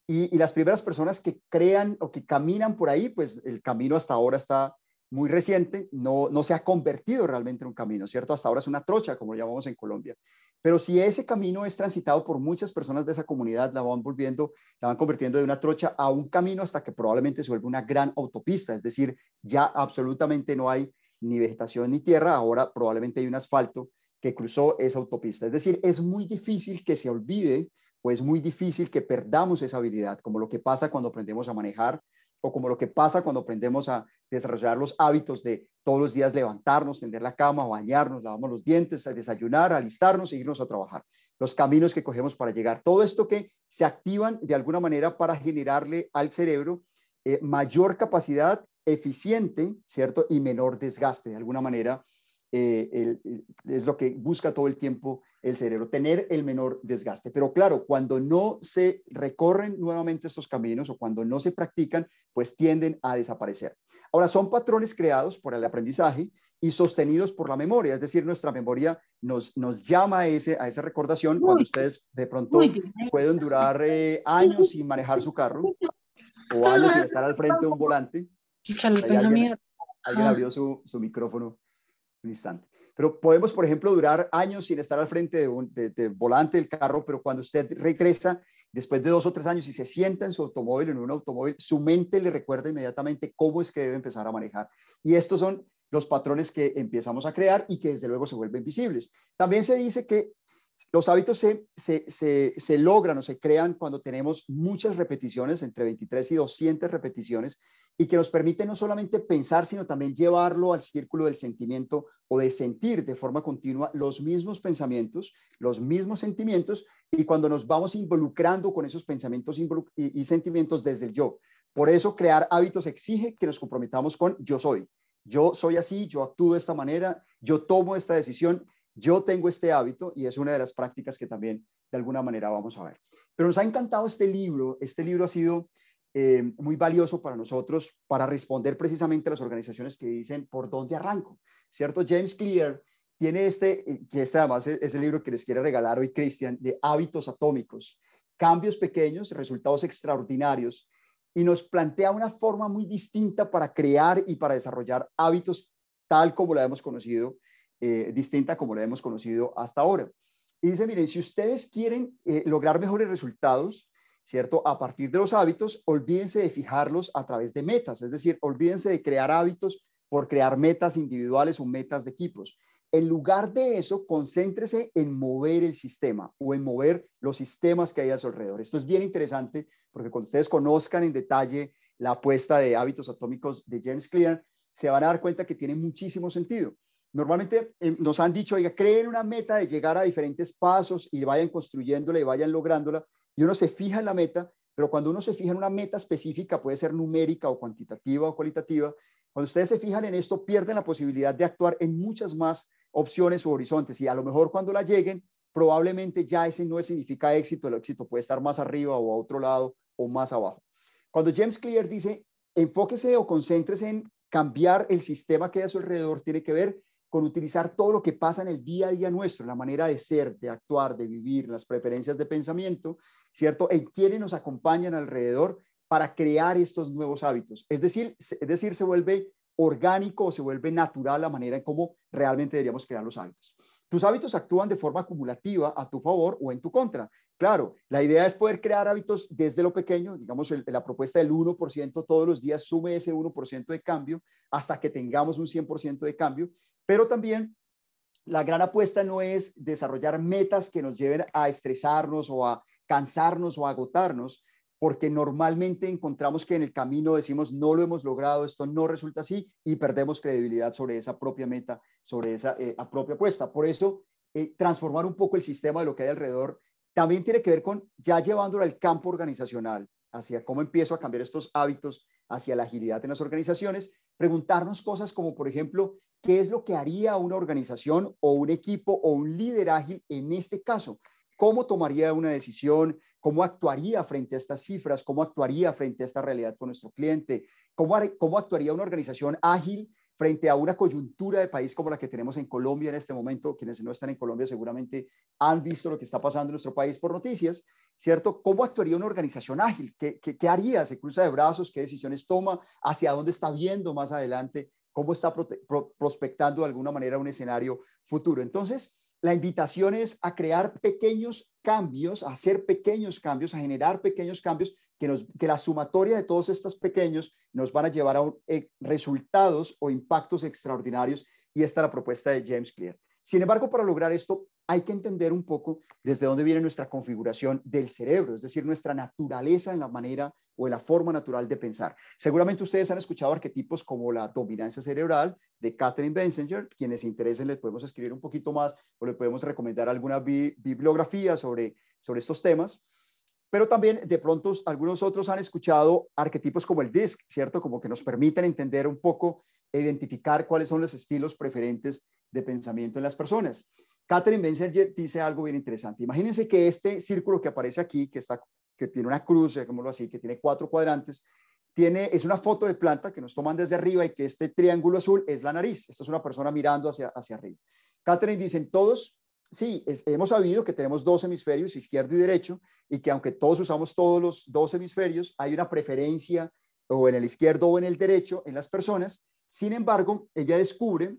Y, y las primeras personas que crean o que caminan por ahí, pues el camino hasta ahora está muy reciente, no, se ha convertido realmente en un camino, ¿cierto? Hasta ahora es una trocha, como lo llamamos en Colombia. Pero si ese camino es transitado por muchas personas de esa comunidad, la van volviendo, la van convirtiendo de una trocha a un camino hasta que probablemente se vuelve una gran autopista, es decir, ya absolutamente no hay ni vegetación ni tierra, ahora probablemente hay un asfalto que cruzó esa autopista. Es decir, es muy difícil que se olvide o es muy difícil que perdamos esa habilidad, como lo que pasa cuando aprendemos a manejar o como lo que pasa cuando aprendemos a desarrollar los hábitos de todos los días levantarnos, tender la cama, bañarnos, lavamos los dientes, desayunar, alistarnos e irnos a trabajar. Los caminos que cogemos para llegar. Todo esto que se activan de alguna manera para generarle al cerebro eh, mayor capacidad eficiente, ¿cierto? Y menor desgaste, de alguna manera, eh, es lo que busca todo el tiempo el cerebro, tener el menor desgaste. Pero claro, cuando no se recorren nuevamente estos caminos o cuando no se practican, pues tienden a desaparecer. Ahora, son patrones creados por el aprendizaje y sostenidos por la memoria, es decir, nuestra memoria nos, nos llama a, ese, a esa recordación cuando ustedes de pronto pueden durar eh, años sin manejar su carro o años sin estar al frente de un volante. Alguien, alguien abrió ah. su micrófono un instante. Pero podemos, por ejemplo, durar años sin estar al frente de, un, volante del carro, pero cuando usted regresa después de dos o tres años y se sienta en su automóvil, en un automóvil, su mente le recuerda inmediatamente cómo es que debe empezar a manejar. Y estos son los patrones que empezamos a crear y que desde luego se vuelven visibles. También se dice que los hábitos se, logran o se crean cuando tenemos muchas repeticiones, entre 23 y 200 repeticiones, y que nos permiten no solamente pensar, sino también llevarlo al círculo del sentimiento o de sentir de forma continua los mismos pensamientos, los mismos sentimientos, y cuando nos vamos involucrando con esos pensamientos y sentimientos desde el yo. Por eso crear hábitos exige que nos comprometamos con yo soy. Yo soy así, yo actúo de esta manera, yo tomo esta decisión yo tengo este hábito y es una de las prácticas que también de alguna manera vamos a ver. Pero nos ha encantado este libro. Este libro ha sido eh, muy valioso para nosotros para responder precisamente a las organizaciones que dicen por dónde arranco. ¿Cierto? James Clear tiene este, eh, que este además es, el libro que les quiere regalar hoy Cristian, de hábitos atómicos. Cambios pequeños, resultados extraordinarios. Y nos plantea una forma muy distinta para crear y para desarrollar hábitos tal como la hemos conocido eh, distinta como la hemos conocido hasta ahora. Y dice, miren, si ustedes quieren eh, lograr mejores resultados, ¿cierto? A partir de los hábitos, olvídense de fijarlos a través de metas, es decir, olvídense de crear hábitos por crear metas individuales o metas de equipos. En lugar de eso, concéntrese en mover el sistema o en mover los sistemas que hay a su alrededor. Esto es bien interesante porque cuando ustedes conozcan en detalle la apuesta de hábitos atómicos de James Clear, se van a dar cuenta que tiene muchísimo sentido. Normalmente em, nos han dicho, oiga, creen una meta de llegar a diferentes pasos y vayan construyéndola y vayan lográndola. Y uno se fija en la meta, pero cuando uno se fija en una meta específica, puede ser numérica o cuantitativa o cualitativa, cuando ustedes se fijan en esto, pierden la posibilidad de actuar en muchas más opciones o horizontes. Y a lo mejor cuando la lleguen, probablemente ya ese no significa éxito, el éxito puede estar más arriba o a otro lado o más abajo. Cuando James Clear dice, enfóquese o concéntrese en cambiar el sistema que hay a su alrededor, tiene que ver con utilizar todo lo que pasa en el día a día nuestro, la manera de ser, de actuar, de vivir, las preferencias de pensamiento, ¿cierto? En quienes nos acompañan alrededor para crear estos nuevos hábitos. Es decir, es decir, se vuelve orgánico o se vuelve natural la manera en cómo realmente deberíamos crear los hábitos. Tus hábitos actúan de forma acumulativa a tu favor o en tu contra. Claro, la idea es poder crear hábitos desde lo pequeño, digamos la propuesta del 1% todos los días, sume ese 1% de cambio hasta que tengamos un 100% de cambio pero también la gran apuesta no es desarrollar metas que nos lleven a estresarnos o a cansarnos o a agotarnos, porque normalmente encontramos que en el camino decimos no lo hemos logrado, esto no resulta así y perdemos credibilidad sobre esa propia meta, sobre esa eh, propia apuesta. Por eso, eh, transformar un poco el sistema de lo que hay alrededor también tiene que ver con ya llevándolo al campo organizacional, hacia cómo empiezo a cambiar estos hábitos, hacia la agilidad en las organizaciones, Preguntarnos cosas como, por ejemplo, ¿qué es lo que haría una organización o un equipo o un líder ágil en este caso? ¿Cómo tomaría una decisión? ¿Cómo actuaría frente a estas cifras? ¿Cómo actuaría frente a esta realidad con nuestro cliente? ¿Cómo, cómo actuaría una organización ágil frente a una coyuntura de país como la que tenemos en Colombia en este momento, quienes no están en Colombia seguramente han visto lo que está pasando en nuestro país por noticias, ¿cierto? ¿Cómo actuaría una organización ágil? ¿Qué, haría? ¿Se cruza de brazos? ¿Qué decisiones toma? ¿Hacia dónde está viendo más adelante? ¿Cómo está prospectando de alguna manera un escenario futuro? Entonces, la invitación es a crear pequeños cambios, a hacer pequeños cambios, a generar pequeños cambios que, la sumatoria de todos estos pequeños nos van a llevar a eh, resultados o impactos extraordinarios y esta es la propuesta de James Clear. Sin embargo, para lograr esto hay que entender un poco desde dónde viene nuestra configuración del cerebro, es decir, nuestra naturaleza en la manera o en la forma natural de pensar. Seguramente ustedes han escuchado arquetipos como la dominancia cerebral de Catherine Benzinger, quienes se interesen les podemos escribir un poquito más o les podemos recomendar alguna bibliografía sobre, sobre estos temas. Pero también de pronto algunos otros han escuchado arquetipos como el DISC, ¿cierto? Como que nos permiten entender un poco e identificar cuáles son los estilos preferentes de pensamiento en las personas. Catherine Benzer dice algo bien interesante. Imagínense que este círculo que aparece aquí, que, está, que tiene una cruz, lo así, que tiene cuatro cuadrantes, tiene, es una foto de planta que nos toman desde arriba y que este triángulo azul es la nariz. Esta es una persona mirando hacia, hacia arriba. Catherine dice, todos sí, hemos sabido que tenemos dos hemisferios, izquierdo y derecho, y que aunque todos usamos todos los dos hemisferios, hay una preferencia o en el izquierdo o en el derecho en las personas. Sin embargo, ella descubre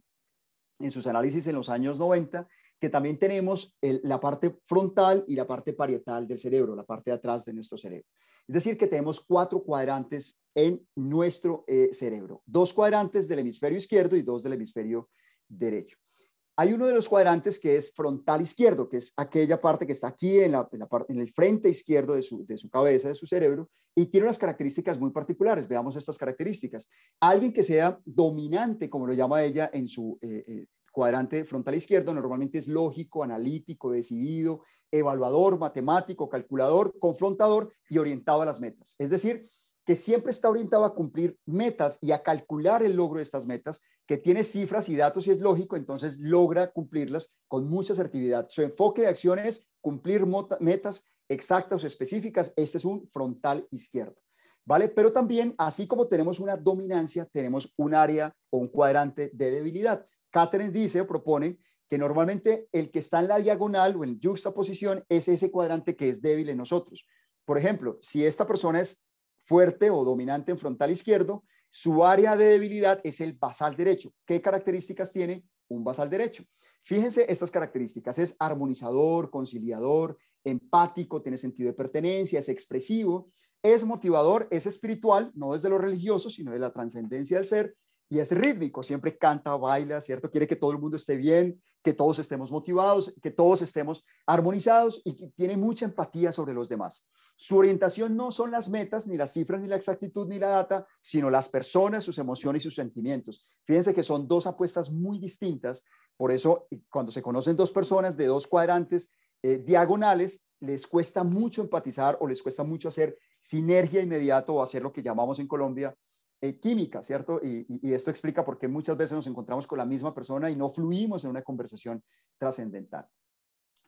en sus análisis en los años 90 que también tenemos la parte frontal y la parte parietal del cerebro, la parte de atrás de nuestro cerebro. Es decir, que tenemos cuatro cuadrantes en nuestro eh, cerebro, dos cuadrantes del hemisferio izquierdo y dos del hemisferio derecho. Hay uno de los cuadrantes que es frontal izquierdo, que es aquella parte que está aquí en, la, el frente izquierdo de su, cabeza, de su cerebro, y tiene unas características muy particulares. Veamos estas características. Alguien que sea dominante, como lo llama ella en su eh, eh, cuadrante frontal izquierdo, normalmente es lógico, analítico, decidido, evaluador, matemático, calculador, confrontador y orientado a las metas. Es decir, que siempre está orientado a cumplir metas y a calcular el logro de estas metas, que tiene cifras y datos y es lógico, entonces logra cumplirlas con mucha certidumbre. Su enfoque de acción es cumplir metas exactas o específicas. Este es un frontal izquierdo. ¿Vale? Pero también, así como tenemos una dominancia, tenemos un área o un cuadrante de debilidad. Catherine dice o propone que normalmente el que está en la diagonal o en juxtaposición es ese cuadrante que es débil en nosotros. Por ejemplo, si esta persona es fuerte o dominante en frontal izquierdo, su área de debilidad es el basal derecho. ¿Qué características tiene un basal derecho? Fíjense estas características. Es armonizador, conciliador, empático, tiene sentido de pertenencia, es expresivo, es motivador, es espiritual, no desde lo religioso, sino de la trascendencia del ser, y es rítmico, siempre canta, baila, ¿cierto? Quiere que todo el mundo esté bien, que todos estemos motivados, que todos estemos armonizados y tiene mucha empatía sobre los demás. Su orientación no son las metas, ni las cifras, ni la exactitud, ni la data, sino las personas, sus emociones y sus sentimientos. Fíjense que son dos apuestas muy distintas, por eso cuando se conocen dos personas de dos cuadrantes eh, diagonales, les cuesta mucho empatizar o les cuesta mucho hacer sinergia inmediato o hacer lo que llamamos en Colombia eh, química, ¿cierto? Y, y, esto explica por qué muchas veces nos encontramos con la misma persona y no fluimos en una conversación trascendental.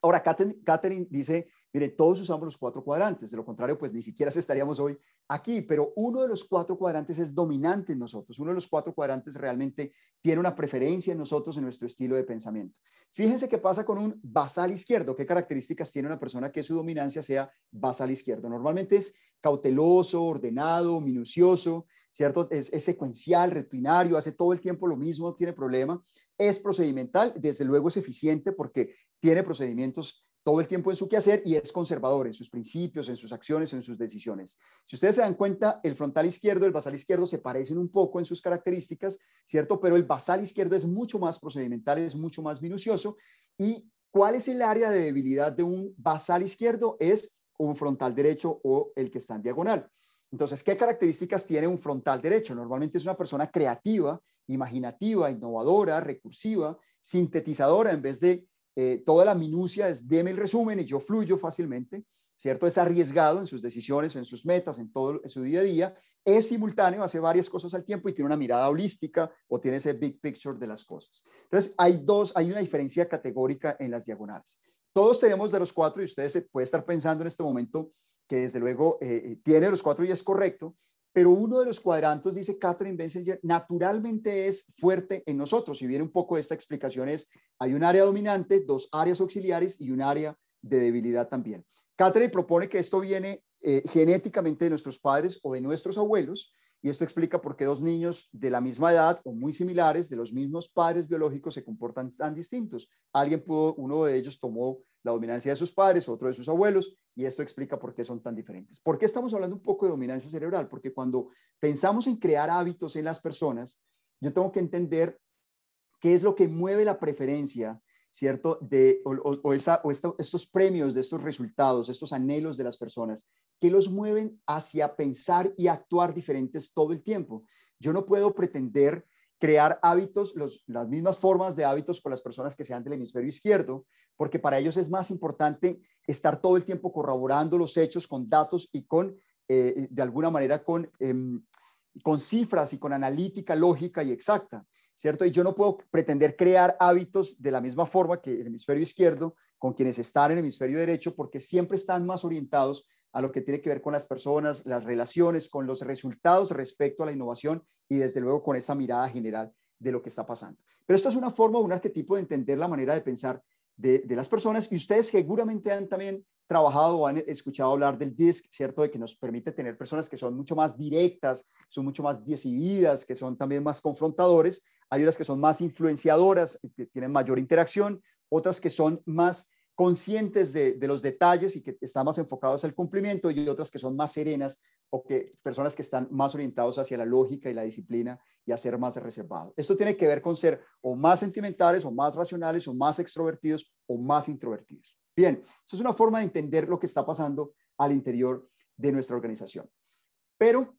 Ahora, Catherine dice, mire, todos usamos los cuatro cuadrantes, de lo contrario, pues ni siquiera estaríamos hoy aquí, pero uno de los cuatro cuadrantes es dominante en nosotros, uno de los cuatro cuadrantes realmente tiene una preferencia en nosotros, en nuestro estilo de pensamiento. Fíjense qué pasa con un basal izquierdo, qué características tiene una persona que su dominancia sea basal izquierdo. Normalmente es cauteloso, ordenado, minucioso, ¿cierto? Es, secuencial, retinario, hace todo el tiempo lo mismo, no tiene problema. Es procedimental, desde luego es eficiente porque tiene procedimientos todo el tiempo en su quehacer y es conservador en sus principios, en sus acciones, en sus decisiones. Si ustedes se dan cuenta, el frontal izquierdo y el basal izquierdo se parecen un poco en sus características, ¿cierto? Pero el basal izquierdo es mucho más procedimental, es mucho más minucioso. ¿Y cuál es el área de debilidad de un basal izquierdo? Es un frontal derecho o el que está en diagonal. Entonces, ¿qué características tiene un frontal derecho? Normalmente es una persona creativa, imaginativa, innovadora, recursiva, sintetizadora, en vez de eh, toda la minucia es deme el resumen y yo fluyo fácilmente, ¿cierto? Es arriesgado en sus decisiones, en sus metas, en todo su día a día, es simultáneo, hace varias cosas al tiempo y tiene una mirada holística o tiene ese big picture de las cosas. Entonces, hay dos, hay una diferencia categórica en las diagonales. Todos tenemos de los cuatro y ustedes se puede estar pensando en este momento que desde luego eh, tiene los cuatro y es correcto, pero uno de los cuadrantes, dice Catherine Bensinger, naturalmente es fuerte en nosotros. Y viene un poco de esta explicación, es hay un área dominante, dos áreas auxiliares y un área de debilidad también. Catherine propone que esto viene eh, genéticamente de nuestros padres o de nuestros abuelos, y esto explica por qué dos niños de la misma edad o muy similares, de los mismos padres biológicos, se comportan tan distintos. Alguien pudo, uno de ellos tomó la dominancia de sus padres, otro de sus abuelos, y esto explica por qué son tan diferentes. ¿Por qué estamos hablando un poco de dominancia cerebral? Porque cuando pensamos en crear hábitos en las personas, yo tengo que entender qué es lo que mueve la preferencia, ¿cierto? De, o, estos premios, de estos resultados, estos anhelos de las personas, que los mueven hacia pensar y actuar diferentes todo el tiempo. Yo no puedo pretender crear hábitos, las mismas formas de hábitos con las personas que sean del hemisferio izquierdo, porque para ellos es más importante estar todo el tiempo corroborando los hechos con datos y con, eh, de alguna manera, con, em, con cifras y con analítica lógica y exacta, ¿cierto? Y yo no puedo pretender crear hábitos de la misma forma que el hemisferio izquierdo con quienes están en el hemisferio derecho, porque siempre están más orientados a lo que tiene que ver con las personas, las relaciones, con los resultados respecto a la innovación y desde luego con esa mirada general de lo que está pasando. Pero esto es una forma, un arquetipo de entender la manera de pensar de, de las personas y ustedes seguramente han también trabajado o han escuchado hablar del DISC, ¿cierto? De que nos permite tener personas que son mucho más directas, son mucho más decididas, que son también más confrontadores. Hay unas que son más influenciadoras, que tienen mayor interacción, otras que son más conscientes de, los detalles y que están más enfocados al cumplimiento y otras que son más serenas o que personas que están más orientados hacia la lógica y la disciplina y a ser más reservados. Esto tiene que ver con ser o más sentimentales o más racionales o más extrovertidos o más introvertidos. Bien, eso es una forma de entender lo que está pasando al interior de nuestra organización. Pero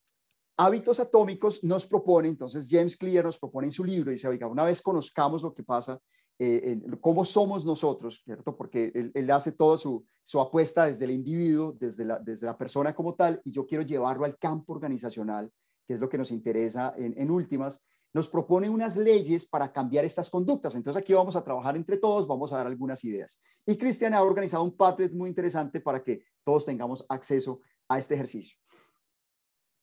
hábitos atómicos nos propone, entonces James Clear nos propone en su libro, y dice, oiga, una vez conozcamos lo que pasa eh, cómo somos nosotros, ¿cierto? Porque él, hace toda su, apuesta desde el individuo, desde la, persona como tal, y yo quiero llevarlo al campo organizacional, que es lo que nos interesa en, en últimas. Nos propone unas leyes para cambiar estas conductas. Entonces aquí vamos a trabajar entre todos, vamos a dar algunas ideas. Y Cristian ha organizado un Padlet muy interesante para que todos tengamos acceso a este ejercicio.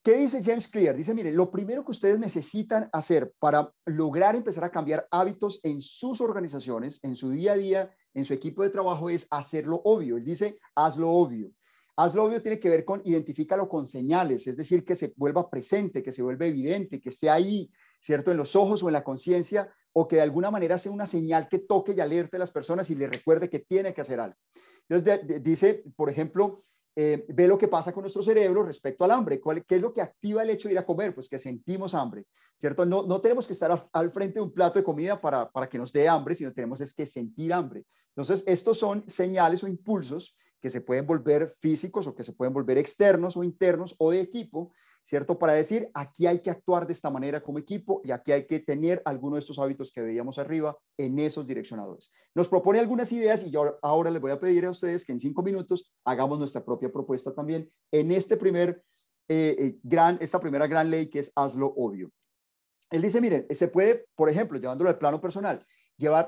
¿Qué dice James Clear? Dice, mire, lo primero que ustedes necesitan hacer para lograr empezar a cambiar hábitos en sus organizaciones, en su día a día, en su equipo de trabajo, es hacerlo obvio. Él dice, hazlo obvio. Hazlo obvio tiene que ver con identifícalo con señales, es decir, que se vuelva presente, que se vuelva evidente, que esté ahí, ¿cierto? En los ojos o en la conciencia, o que de alguna manera sea una señal que toque y alerte a las personas y le recuerde que tiene que hacer algo. Entonces, dice, por ejemplo, eh, ve lo que pasa con nuestro cerebro respecto al hambre. ¿Qué es lo que activa el hecho de ir a comer? Pues que sentimos hambre, ¿cierto? No, tenemos que estar al, frente de un plato de comida para, que nos dé hambre, sino tenemos es que sentir hambre. Entonces, estos son señales o impulsos que se pueden volver físicos o que se pueden volver externos o internos o de equipo ¿cierto? Para decir, aquí hay que actuar de esta manera como equipo y aquí hay que tener algunos de estos hábitos que veíamos arriba en esos direccionadores. Nos propone algunas ideas y yo ahora les voy a pedir a ustedes que en cinco minutos hagamos nuestra propia propuesta también en este primer, eh, eh, esta primera gran ley que es hazlo obvio. Él dice, miren, se puede, por ejemplo, llevándolo al plano personal,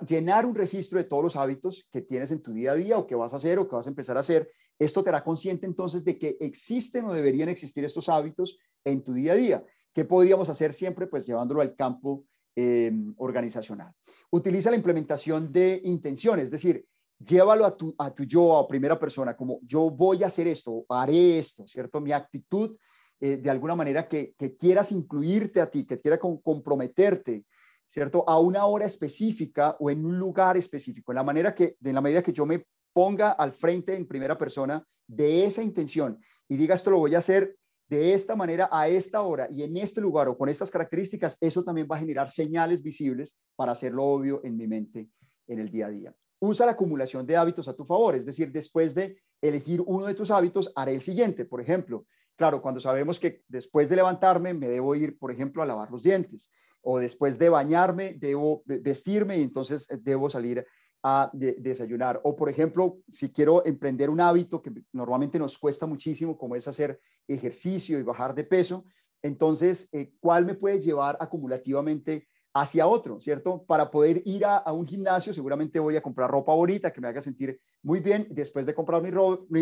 llenar un registro de todos los hábitos que tienes en tu día a día o que vas a hacer o que vas a empezar a hacer. Esto te hará consciente entonces de que existen o deberían existir estos hábitos en tu día a día. ¿Qué podríamos hacer siempre? Pues llevándolo al campo eh, organizacional. Utiliza la implementación de intenciones, es decir, llévalo a tu, yo, a primera persona, como yo voy a hacer esto, haré esto, ¿cierto? Mi actitud, eh, de alguna manera, que, quieras incluirte a ti, que quiera comprometerte, ¿cierto? A una hora específica o en un lugar específico. En la manera que, en la medida que yo me ponga al frente en primera persona de esa intención y diga esto lo voy a hacer de esta manera a esta hora y en este lugar o con estas características, eso también va a generar señales visibles para hacerlo obvio en mi mente en el día a día. Usa la acumulación de hábitos a tu favor, es decir, después de elegir uno de tus hábitos, haré el siguiente. Por ejemplo, claro, cuando sabemos que después de levantarme me debo ir, por ejemplo, a lavar los dientes o después de bañarme debo vestirme y entonces eh, debo salir a desayunar. O por ejemplo, si quiero emprender un hábito que normalmente nos cuesta muchísimo, como es hacer ejercicio y bajar de peso, entonces, eh, ¿cuál me puede llevar acumulativamente hacia otro, ¿cierto? Para poder ir a, un gimnasio, seguramente voy a comprar ropa bonita que me haga sentir muy bien. Después de comprar mi,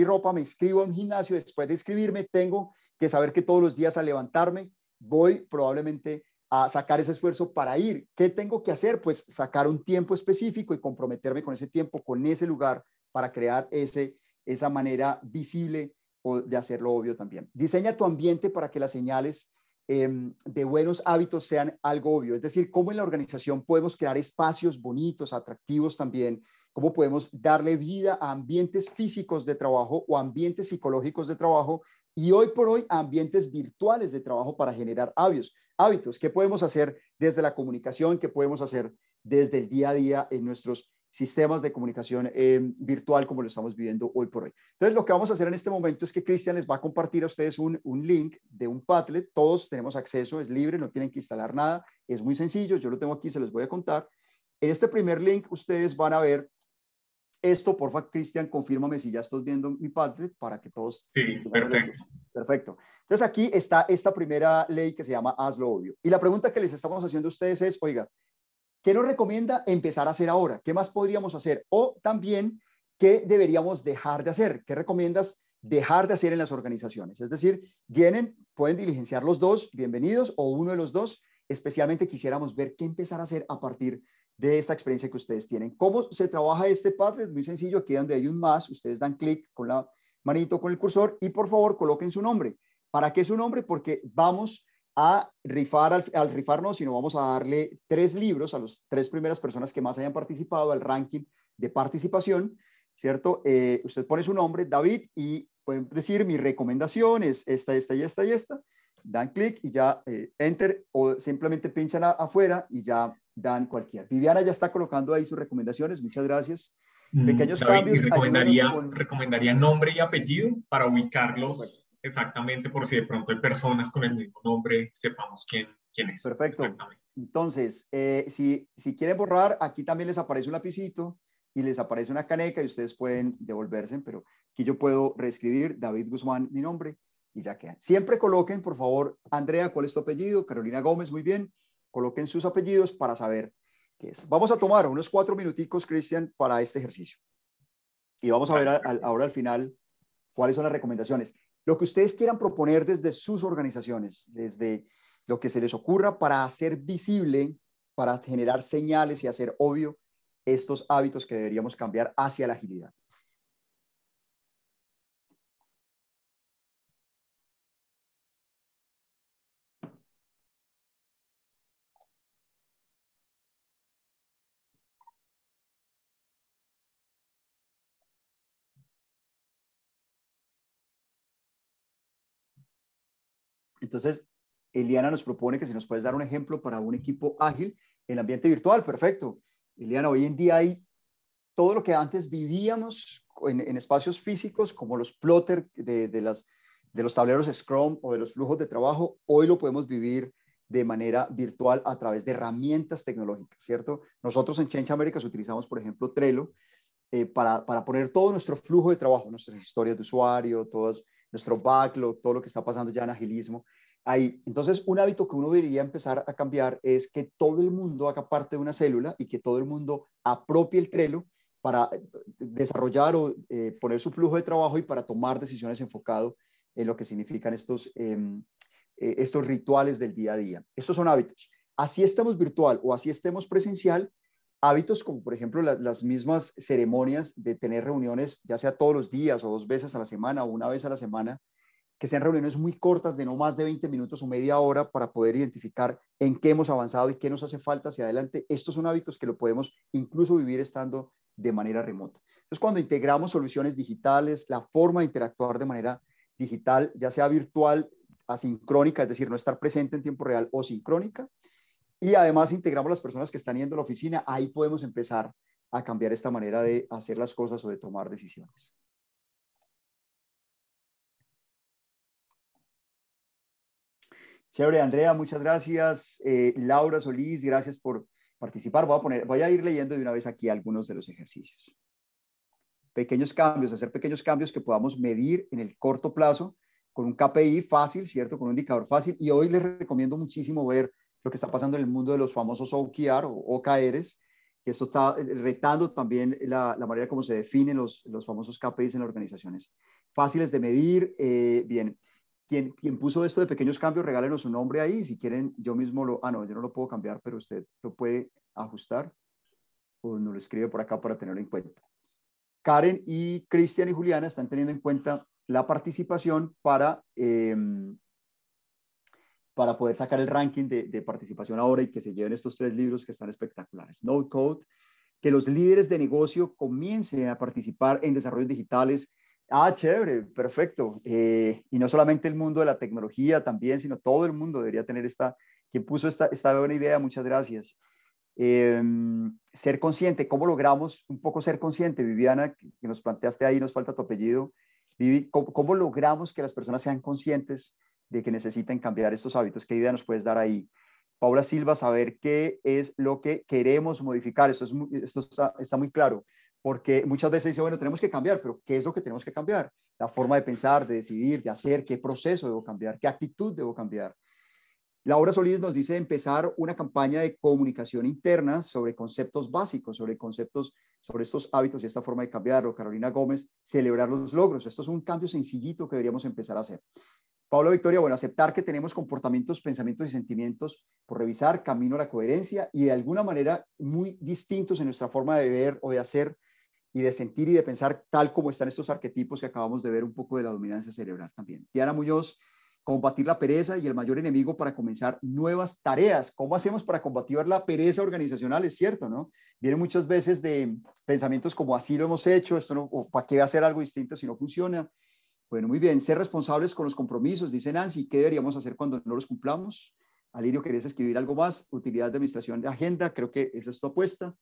ropa, me inscribo a un gimnasio. Después de inscribirme, tengo que saber que todos los días al levantarme voy probablemente a sacar ese esfuerzo para ir. ¿Qué tengo que hacer? Pues sacar un tiempo específico y comprometerme con ese tiempo, con ese lugar, para crear ese, esa manera visible o de hacerlo obvio también. Diseña tu ambiente para que las señales em, de buenos hábitos sean algo obvio. Es decir, cómo en la organización podemos crear espacios bonitos, atractivos también, cómo podemos darle vida a ambientes físicos de trabajo o ambientes psicológicos de trabajo y hoy por hoy ambientes virtuales de trabajo para generar hábitos. Hábitos, ¿qué podemos hacer desde la comunicación? ¿Qué podemos hacer desde el día a día en nuestros sistemas de comunicación em, virtual como lo estamos viviendo hoy por hoy? Entonces, lo que vamos a hacer en este momento es que Cristian les va a compartir a ustedes un, un link de un Padlet. Todos tenemos acceso, es libre, no tienen que instalar nada, es muy sencillo. Yo lo tengo aquí, se los voy a contar. En este primer link ustedes van a ver esto, porfa, Cristian, confírmame si ya estás viendo mi Padre para que todos... Sí, perfecto. Perfecto. Entonces aquí está esta primera ley que se llama hazlo obvio. Y la pregunta que les estamos haciendo a ustedes es, oiga, ¿qué nos recomienda empezar a hacer ahora? ¿Qué más podríamos hacer? O también, ¿qué deberíamos dejar de hacer? ¿Qué recomiendas dejar de hacer en las organizaciones? Es decir, llenen, pueden diligenciar los dos, bienvenidos, o uno de los dos. Especialmente quisiéramos ver qué empezar a hacer a partir de esta experiencia que ustedes tienen. ¿Cómo se trabaja este Padlet? Muy sencillo, aquí donde hay un más, ustedes dan clic con la manito con el cursor y por favor coloquen su nombre. ¿Para qué su nombre? Porque vamos a rifar, al, rifarnos, sino vamos a darle tres libros a las tres primeras personas que más hayan participado al ranking de participación, ¿cierto? Eh, usted pone su nombre, David, y pueden decir mi recomendación es esta, esta y esta y esta. Dan clic y ya eh, enter o simplemente pinchan afuera y ya dan cualquier. Viviana ya está colocando ahí sus recomendaciones, muchas gracias. Mm, Pequeños cambios. Recomendaría, recomendaría, nombre y apellido para ubicarlos exactamente por si de pronto hay personas con el mismo nombre, sepamos quién, quién es. Perfecto. Entonces, eh, si, si quieren borrar, aquí también les aparece un lapicito y les aparece una caneca y ustedes pueden devolverse, pero aquí yo puedo reescribir David Guzmán, mi nombre, y ya queda, Siempre coloquen, por favor, Andrea, ¿cuál es tu apellido? Carolina Gómez, muy bien. Coloquen sus apellidos para saber qué es. Vamos a tomar unos cuatro minuticos, Cristian, para este ejercicio. Y vamos a ver ahora al final cuáles son las recomendaciones. Lo que ustedes quieran proponer desde sus organizaciones, desde lo que se les ocurra para hacer visible, para generar señales y hacer obvio estos hábitos que deberíamos cambiar hacia la agilidad. Entonces, Eliana nos propone que si nos puedes dar un ejemplo para un equipo ágil en ambiente virtual, perfecto. Eliana, hoy en día hay todo lo que antes vivíamos en, espacios físicos, como los plotter de, los tableros Scrum o de los flujos de trabajo, hoy lo podemos vivir de manera virtual a través de herramientas tecnológicas, ¿cierto? Nosotros en Change Americas utilizamos, por ejemplo, Trello eh, para, para poner todo nuestro flujo de trabajo, nuestras historias de usuario, todas nuestro backlog, todo lo que está pasando ya en agilismo. Entonces, un hábito que uno debería empezar a cambiar es que todo el mundo haga parte de una célula y que todo el mundo apropie el Trello para eh, desarrollar o eh, poner su flujo de trabajo y para tomar decisiones enfocado en lo que significan estos, em, eh, estos rituales del día a día. Estos son hábitos. Así estemos virtual o así estemos presencial, hábitos como por ejemplo las mismas ceremonias de tener reuniones, ya sea todos los días o dos veces a la semana o una vez a la semana, que sean reuniones muy cortas de no más de 20 minutos o media hora para poder identificar en qué hemos avanzado y qué nos hace falta hacia adelante. Estos son hábitos que lo podemos incluso vivir estando de manera remota. Entonces, cuando integramos soluciones digitales, la forma de interactuar de manera digital, ya sea virtual, asincrónica, es decir, no estar presente en tiempo real o sincrónica, y además integramos las personas que están yendo a la oficina, ahí podemos empezar a cambiar esta manera de hacer las cosas o de tomar decisiones. Chévere, Andrea, muchas gracias. Eh, Laura Solís, gracias por participar. Voy a, poner, a ir leyendo de una vez aquí algunos de los ejercicios. Pequeños cambios, hacer pequeños cambios que podamos medir en el corto plazo con un KPI fácil, ¿cierto? Con un indicador fácil. Y hoy les recomiendo muchísimo ver lo que está pasando en el mundo de los famosos OKR o OKRs, que esto está eh, retando también la, manera como se definen los, los, famosos KPIs en las organizaciones. Fáciles de medir, eh, bien quien, puso esto de pequeños cambios, regálenos su nombre ahí. Si quieren, yo mismo lo. Ah, no, yo no lo puedo cambiar, pero usted lo puede ajustar o nos lo escribe por acá para tenerlo en cuenta. Karen y Cristian y Juliana están teniendo en cuenta la participación para, em, para poder sacar el ranking de, de, participación ahora y que se lleven estos tres libros que están espectaculares. No Code, que los líderes de negocio comiencen a participar en desarrollos digitales Ah, chévere, perfecto. Eh, y no solamente el mundo de la tecnología también, sino todo el mundo debería tener esta, quien puso esta, buena idea, muchas gracias. Em, ser consciente, ¿cómo logramos un poco ser consciente, Viviana, que, nos planteaste ahí, nos falta tu apellido? ¿cómo, logramos que las personas sean conscientes de que necesitan cambiar estos hábitos? ¿Qué idea nos puedes dar ahí? Paula Silva, saber qué es lo que queremos modificar, esto, esto está muy claro porque muchas veces dice, bueno, tenemos que cambiar, pero ¿qué es lo que tenemos que cambiar? La forma de pensar, de decidir, de hacer, qué proceso debo cambiar, qué actitud debo cambiar. Laura Solís nos dice empezar una campaña de comunicación interna sobre conceptos básicos, sobre conceptos, sobre estos hábitos y esta forma de cambiarlo. Carolina Gómez, celebrar los logros. Esto es un cambio sencillito que deberíamos empezar a hacer. Pablo Victoria, bueno, aceptar que tenemos comportamientos, pensamientos y sentimientos por revisar, camino a la coherencia y de alguna manera muy distintos en nuestra forma de ver o de hacer y de sentir y de pensar tal como están estos arquetipos que acabamos de ver un poco de la dominancia cerebral también. tiara Muñoz, combatir la pereza y el mayor enemigo para comenzar nuevas tareas. ¿Cómo hacemos para combatir la pereza organizacional? Es cierto, ¿no? vienen muchas veces de pensamientos como así lo hemos hecho, esto no, para qué hacer algo distinto si no funciona. Bueno, muy bien, ser responsables con los compromisos, dice Nancy, ¿qué deberíamos hacer cuando no los cumplamos? Alirio, ¿querés escribir algo más? Utilidad de administración de agenda, creo que esa es tu apuesta.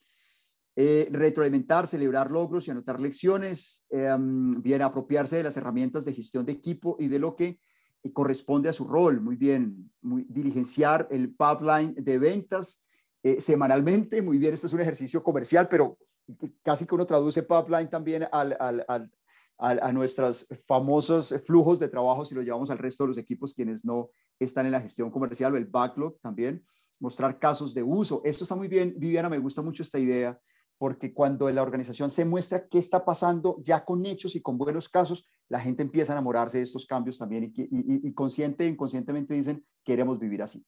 Eh, retroalimentar, celebrar logros y anotar lecciones, em, bien apropiarse de las herramientas de gestión de equipo y de lo que eh, corresponde a su rol, muy bien, muy, diligenciar el pipeline de ventas eh, semanalmente, muy bien, este es un ejercicio comercial, pero casi que uno traduce pipeline también a, a nuestros famosos flujos de trabajo si lo llevamos al resto de los equipos quienes no están en la gestión comercial o el backlog también, mostrar casos de uso, esto está muy bien, Viviana, me gusta mucho esta idea porque cuando la organización se muestra qué está pasando ya con hechos y con buenos casos, la gente empieza a enamorarse de estos cambios también y, consciente e inconscientemente dicen, queremos vivir así.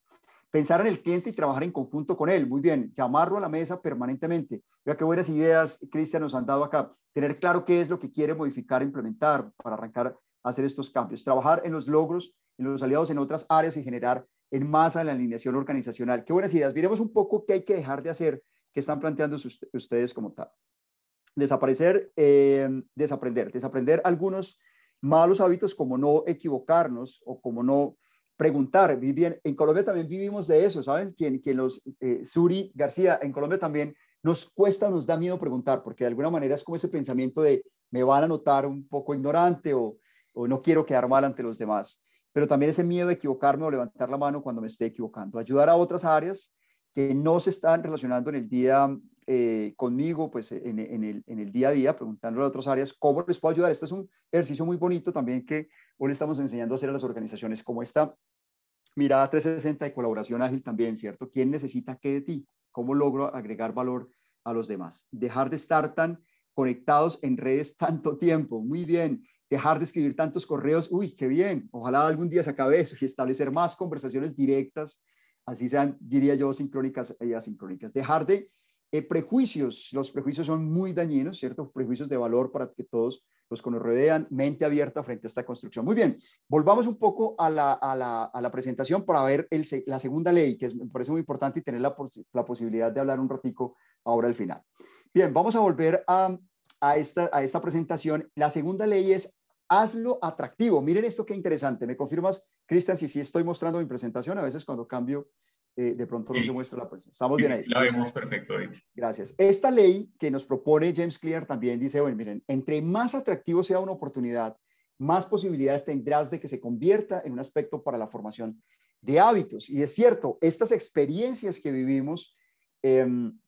Pensar en el cliente y trabajar en conjunto con él, muy bien, llamarlo a la mesa permanentemente. Vea qué buenas ideas, Cristian, nos han dado acá. Tener claro qué es lo que quiere modificar, e implementar para arrancar a hacer estos cambios. Trabajar en los logros, en los aliados en otras áreas y generar en masa la alineación organizacional. Qué buenas ideas. Miremos un poco qué hay que dejar de hacer que están planteando ustedes como tal. Desaparecer, eh, desaprender, desaprender algunos malos hábitos como no equivocarnos o como no preguntar. Bien, en Colombia también vivimos de eso, ¿saben? Quien, los, eh, Suri García, en Colombia también nos cuesta, nos da miedo preguntar, porque de alguna manera es como ese pensamiento de me van a notar un poco ignorante o, o no quiero quedar mal ante los demás. Pero también ese miedo de equivocarme o levantar la mano cuando me esté equivocando. Ayudar a otras áreas que no se están relacionando en el día eh, conmigo, pues en, el, en, el, día a día, preguntándole a otras áreas, ¿cómo les puedo ayudar? Este es un ejercicio muy bonito también que hoy le estamos enseñando a hacer a las organizaciones, como esta mirada 360 de colaboración ágil también, ¿cierto? ¿Quién necesita qué de ti? ¿Cómo logro agregar valor a los demás? Dejar de estar tan conectados en redes tanto tiempo, muy bien. Dejar de escribir tantos correos, uy, qué bien. Ojalá algún día se acabe eso y establecer más conversaciones directas así sean, diría yo, sincrónicas y asincrónicas. Dejar de eh, prejuicios, los prejuicios son muy dañinos, ¿cierto? Prejuicios de valor para que todos los que nos rodean, mente abierta frente a esta construcción. Muy bien, volvamos un poco a la, a la, a la presentación para ver el, la segunda ley, que me parece muy importante y tener la, la, posibilidad de hablar un ratico ahora al final. Bien, vamos a volver a, a, esta, a esta presentación. La segunda ley es hazlo atractivo. Miren esto qué interesante. ¿Me confirmas, Cristian, si sí estoy mostrando mi presentación? A veces cuando cambio, eh, de pronto no se muestra la presentación. Estamos bien ahí. la vemos perfecto Gracias. Esta ley que nos propone James Clear también dice, bueno, miren, entre más atractivo sea una oportunidad, más posibilidades tendrás de que se convierta en un aspecto para la formación de hábitos. Y es cierto, estas experiencias que vivimos em,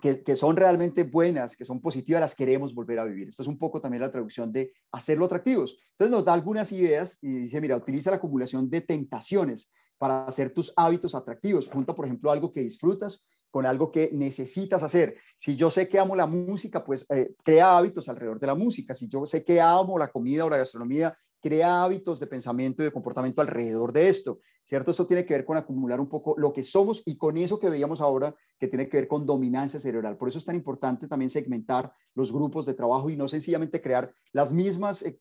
que, son realmente buenas, que son positivas, las queremos volver a vivir. Esto es un poco también la traducción de hacerlo atractivos. Entonces nos da algunas ideas y dice, mira, utiliza la acumulación de tentaciones para hacer tus hábitos atractivos. Junta, por ejemplo, algo que disfrutas con algo que necesitas hacer. Si yo sé que amo la música, pues eh, crea hábitos alrededor de la música. Si yo sé que amo la comida o la gastronomía, crea hábitos de pensamiento y de comportamiento alrededor de esto, ¿cierto? Esto tiene que ver con acumular un poco lo que somos y con eso que veíamos ahora, que tiene que ver con dominancia cerebral. Por eso es tan importante también segmentar los grupos de trabajo y no sencillamente crear las mismas eh,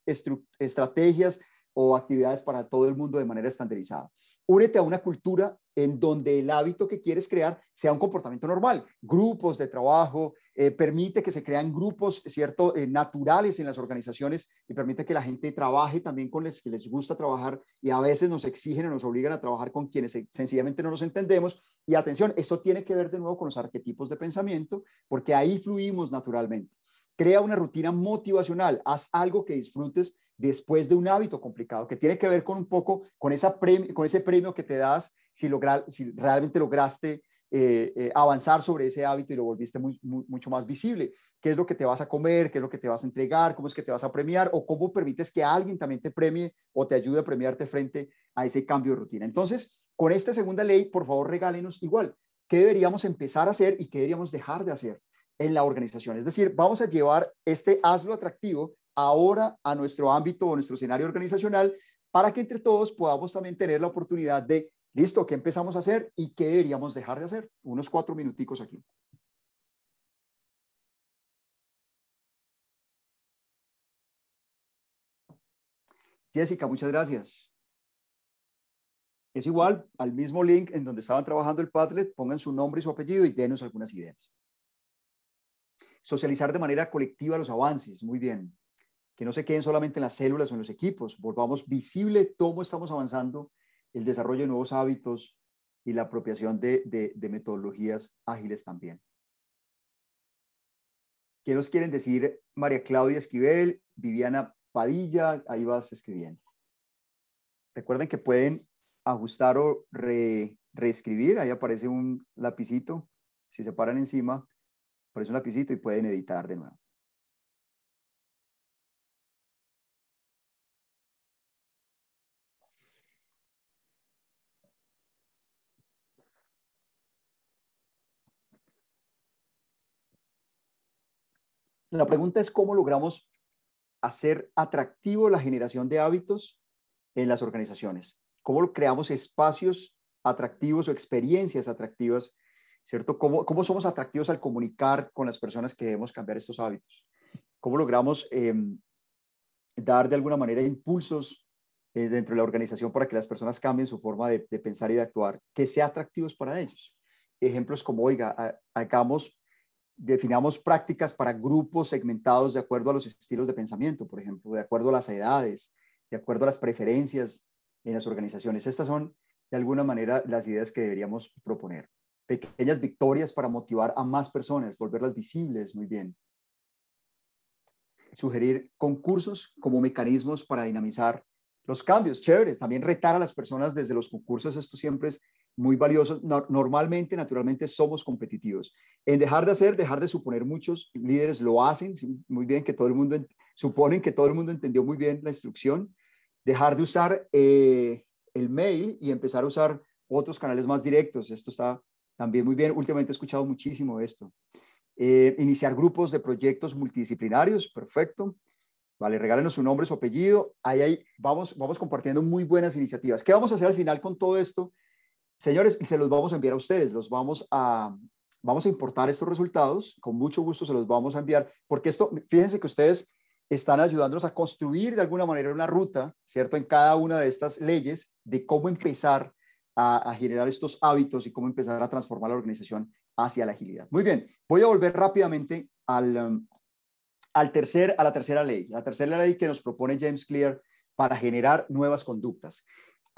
estrategias o actividades para todo el mundo de manera estandarizada. Únete a una cultura en donde el hábito que quieres crear sea un comportamiento normal. Grupos de trabajo, eh, permite que se crean grupos, ¿cierto?, eh, naturales en las organizaciones y permite que la gente trabaje también con los que les gusta trabajar y a veces nos exigen o nos obligan a trabajar con quienes sencillamente no nos entendemos. Y atención, esto tiene que ver de nuevo con los arquetipos de pensamiento, porque ahí fluimos naturalmente. Crea una rutina motivacional, haz algo que disfrutes después de un hábito complicado, que tiene que ver con un poco con, esa con ese premio que te das si, si realmente lograste eh, eh, avanzar sobre ese hábito y lo volviste mucho más visible. ¿Qué es lo que te vas a comer? ¿Qué es lo que te vas a entregar? ¿Cómo es que te vas a premiar? ¿O cómo permites que alguien también te premie o te ayude a premiarte frente a ese cambio de rutina? Entonces, con esta segunda ley, por favor, regálenos igual qué deberíamos empezar a hacer y qué deberíamos dejar de hacer en la organización. Es decir, vamos a llevar este hazlo atractivo ahora a nuestro ámbito o nuestro escenario organizacional para que entre todos podamos también tener la oportunidad de Listo, ¿qué empezamos a hacer y qué deberíamos dejar de hacer? Unos cuatro minuticos aquí. Jessica, muchas gracias. Es igual al mismo link en donde estaban trabajando el Padlet, pongan su nombre y su apellido y denos algunas ideas. Socializar de manera colectiva los avances, muy bien. Que no se queden solamente en las células o en los equipos, volvamos visible cómo estamos avanzando el desarrollo de nuevos hábitos y la apropiación de, metodologías ágiles también. ¿Qué nos quieren decir María Claudia Esquivel, Viviana Padilla? Ahí vas escribiendo. Recuerden que pueden ajustar o reescribir. Ahí aparece un lapicito. Si se paran encima, aparece un lapicito y pueden editar de nuevo. La pregunta es cómo logramos hacer atractivo la generación de hábitos en las organizaciones. ¿Cómo creamos espacios atractivos o experiencias atractivas? ¿Cierto? ¿Cómo, cómo somos atractivos al comunicar con las personas que debemos cambiar estos hábitos? ¿Cómo logramos em, dar de alguna manera impulsos eh, dentro de la organización para que las personas cambien su forma de, pensar y de actuar, que sea atractivos para ellos? Ejemplos como, oiga, hagamos definamos prácticas para grupos segmentados de acuerdo a los estilos de pensamiento, por ejemplo, de acuerdo a las edades, de acuerdo a las preferencias en las organizaciones. Estas son, de alguna manera, las ideas que deberíamos proponer. Pequeñas victorias para motivar a más personas, volverlas visibles, muy bien. Sugerir concursos como mecanismos para dinamizar los cambios, chéveres. También retar a las personas desde los concursos, esto siempre es muy valiosos. normalmente, naturalmente, somos competitivos. En dejar de hacer, dejar de suponer, muchos líderes lo hacen muy bien, que todo el mundo, suponen que todo el mundo entendió muy bien la instrucción. Dejar de usar eh, el mail y empezar a usar otros canales más directos. Esto está también muy bien. Últimamente he escuchado muchísimo esto. Eh, iniciar grupos de proyectos multidisciplinarios, perfecto. Vale, regálenos su nombre, su apellido. Ahí, ahí vamos, vamos compartiendo muy buenas iniciativas. ¿Qué vamos a hacer al final con todo esto? Señores, se los vamos a enviar a ustedes, los vamos a, vamos a importar estos resultados, con mucho gusto se los vamos a enviar, porque esto, fíjense que ustedes están ayudándonos a construir de alguna manera una ruta, ¿cierto? En cada una de estas leyes de cómo empezar a, generar estos hábitos y cómo empezar a transformar la organización hacia la agilidad. Muy bien, voy a volver rápidamente al, um, al tercer, a la tercera ley, la tercera ley que nos propone James Clear para generar nuevas conductas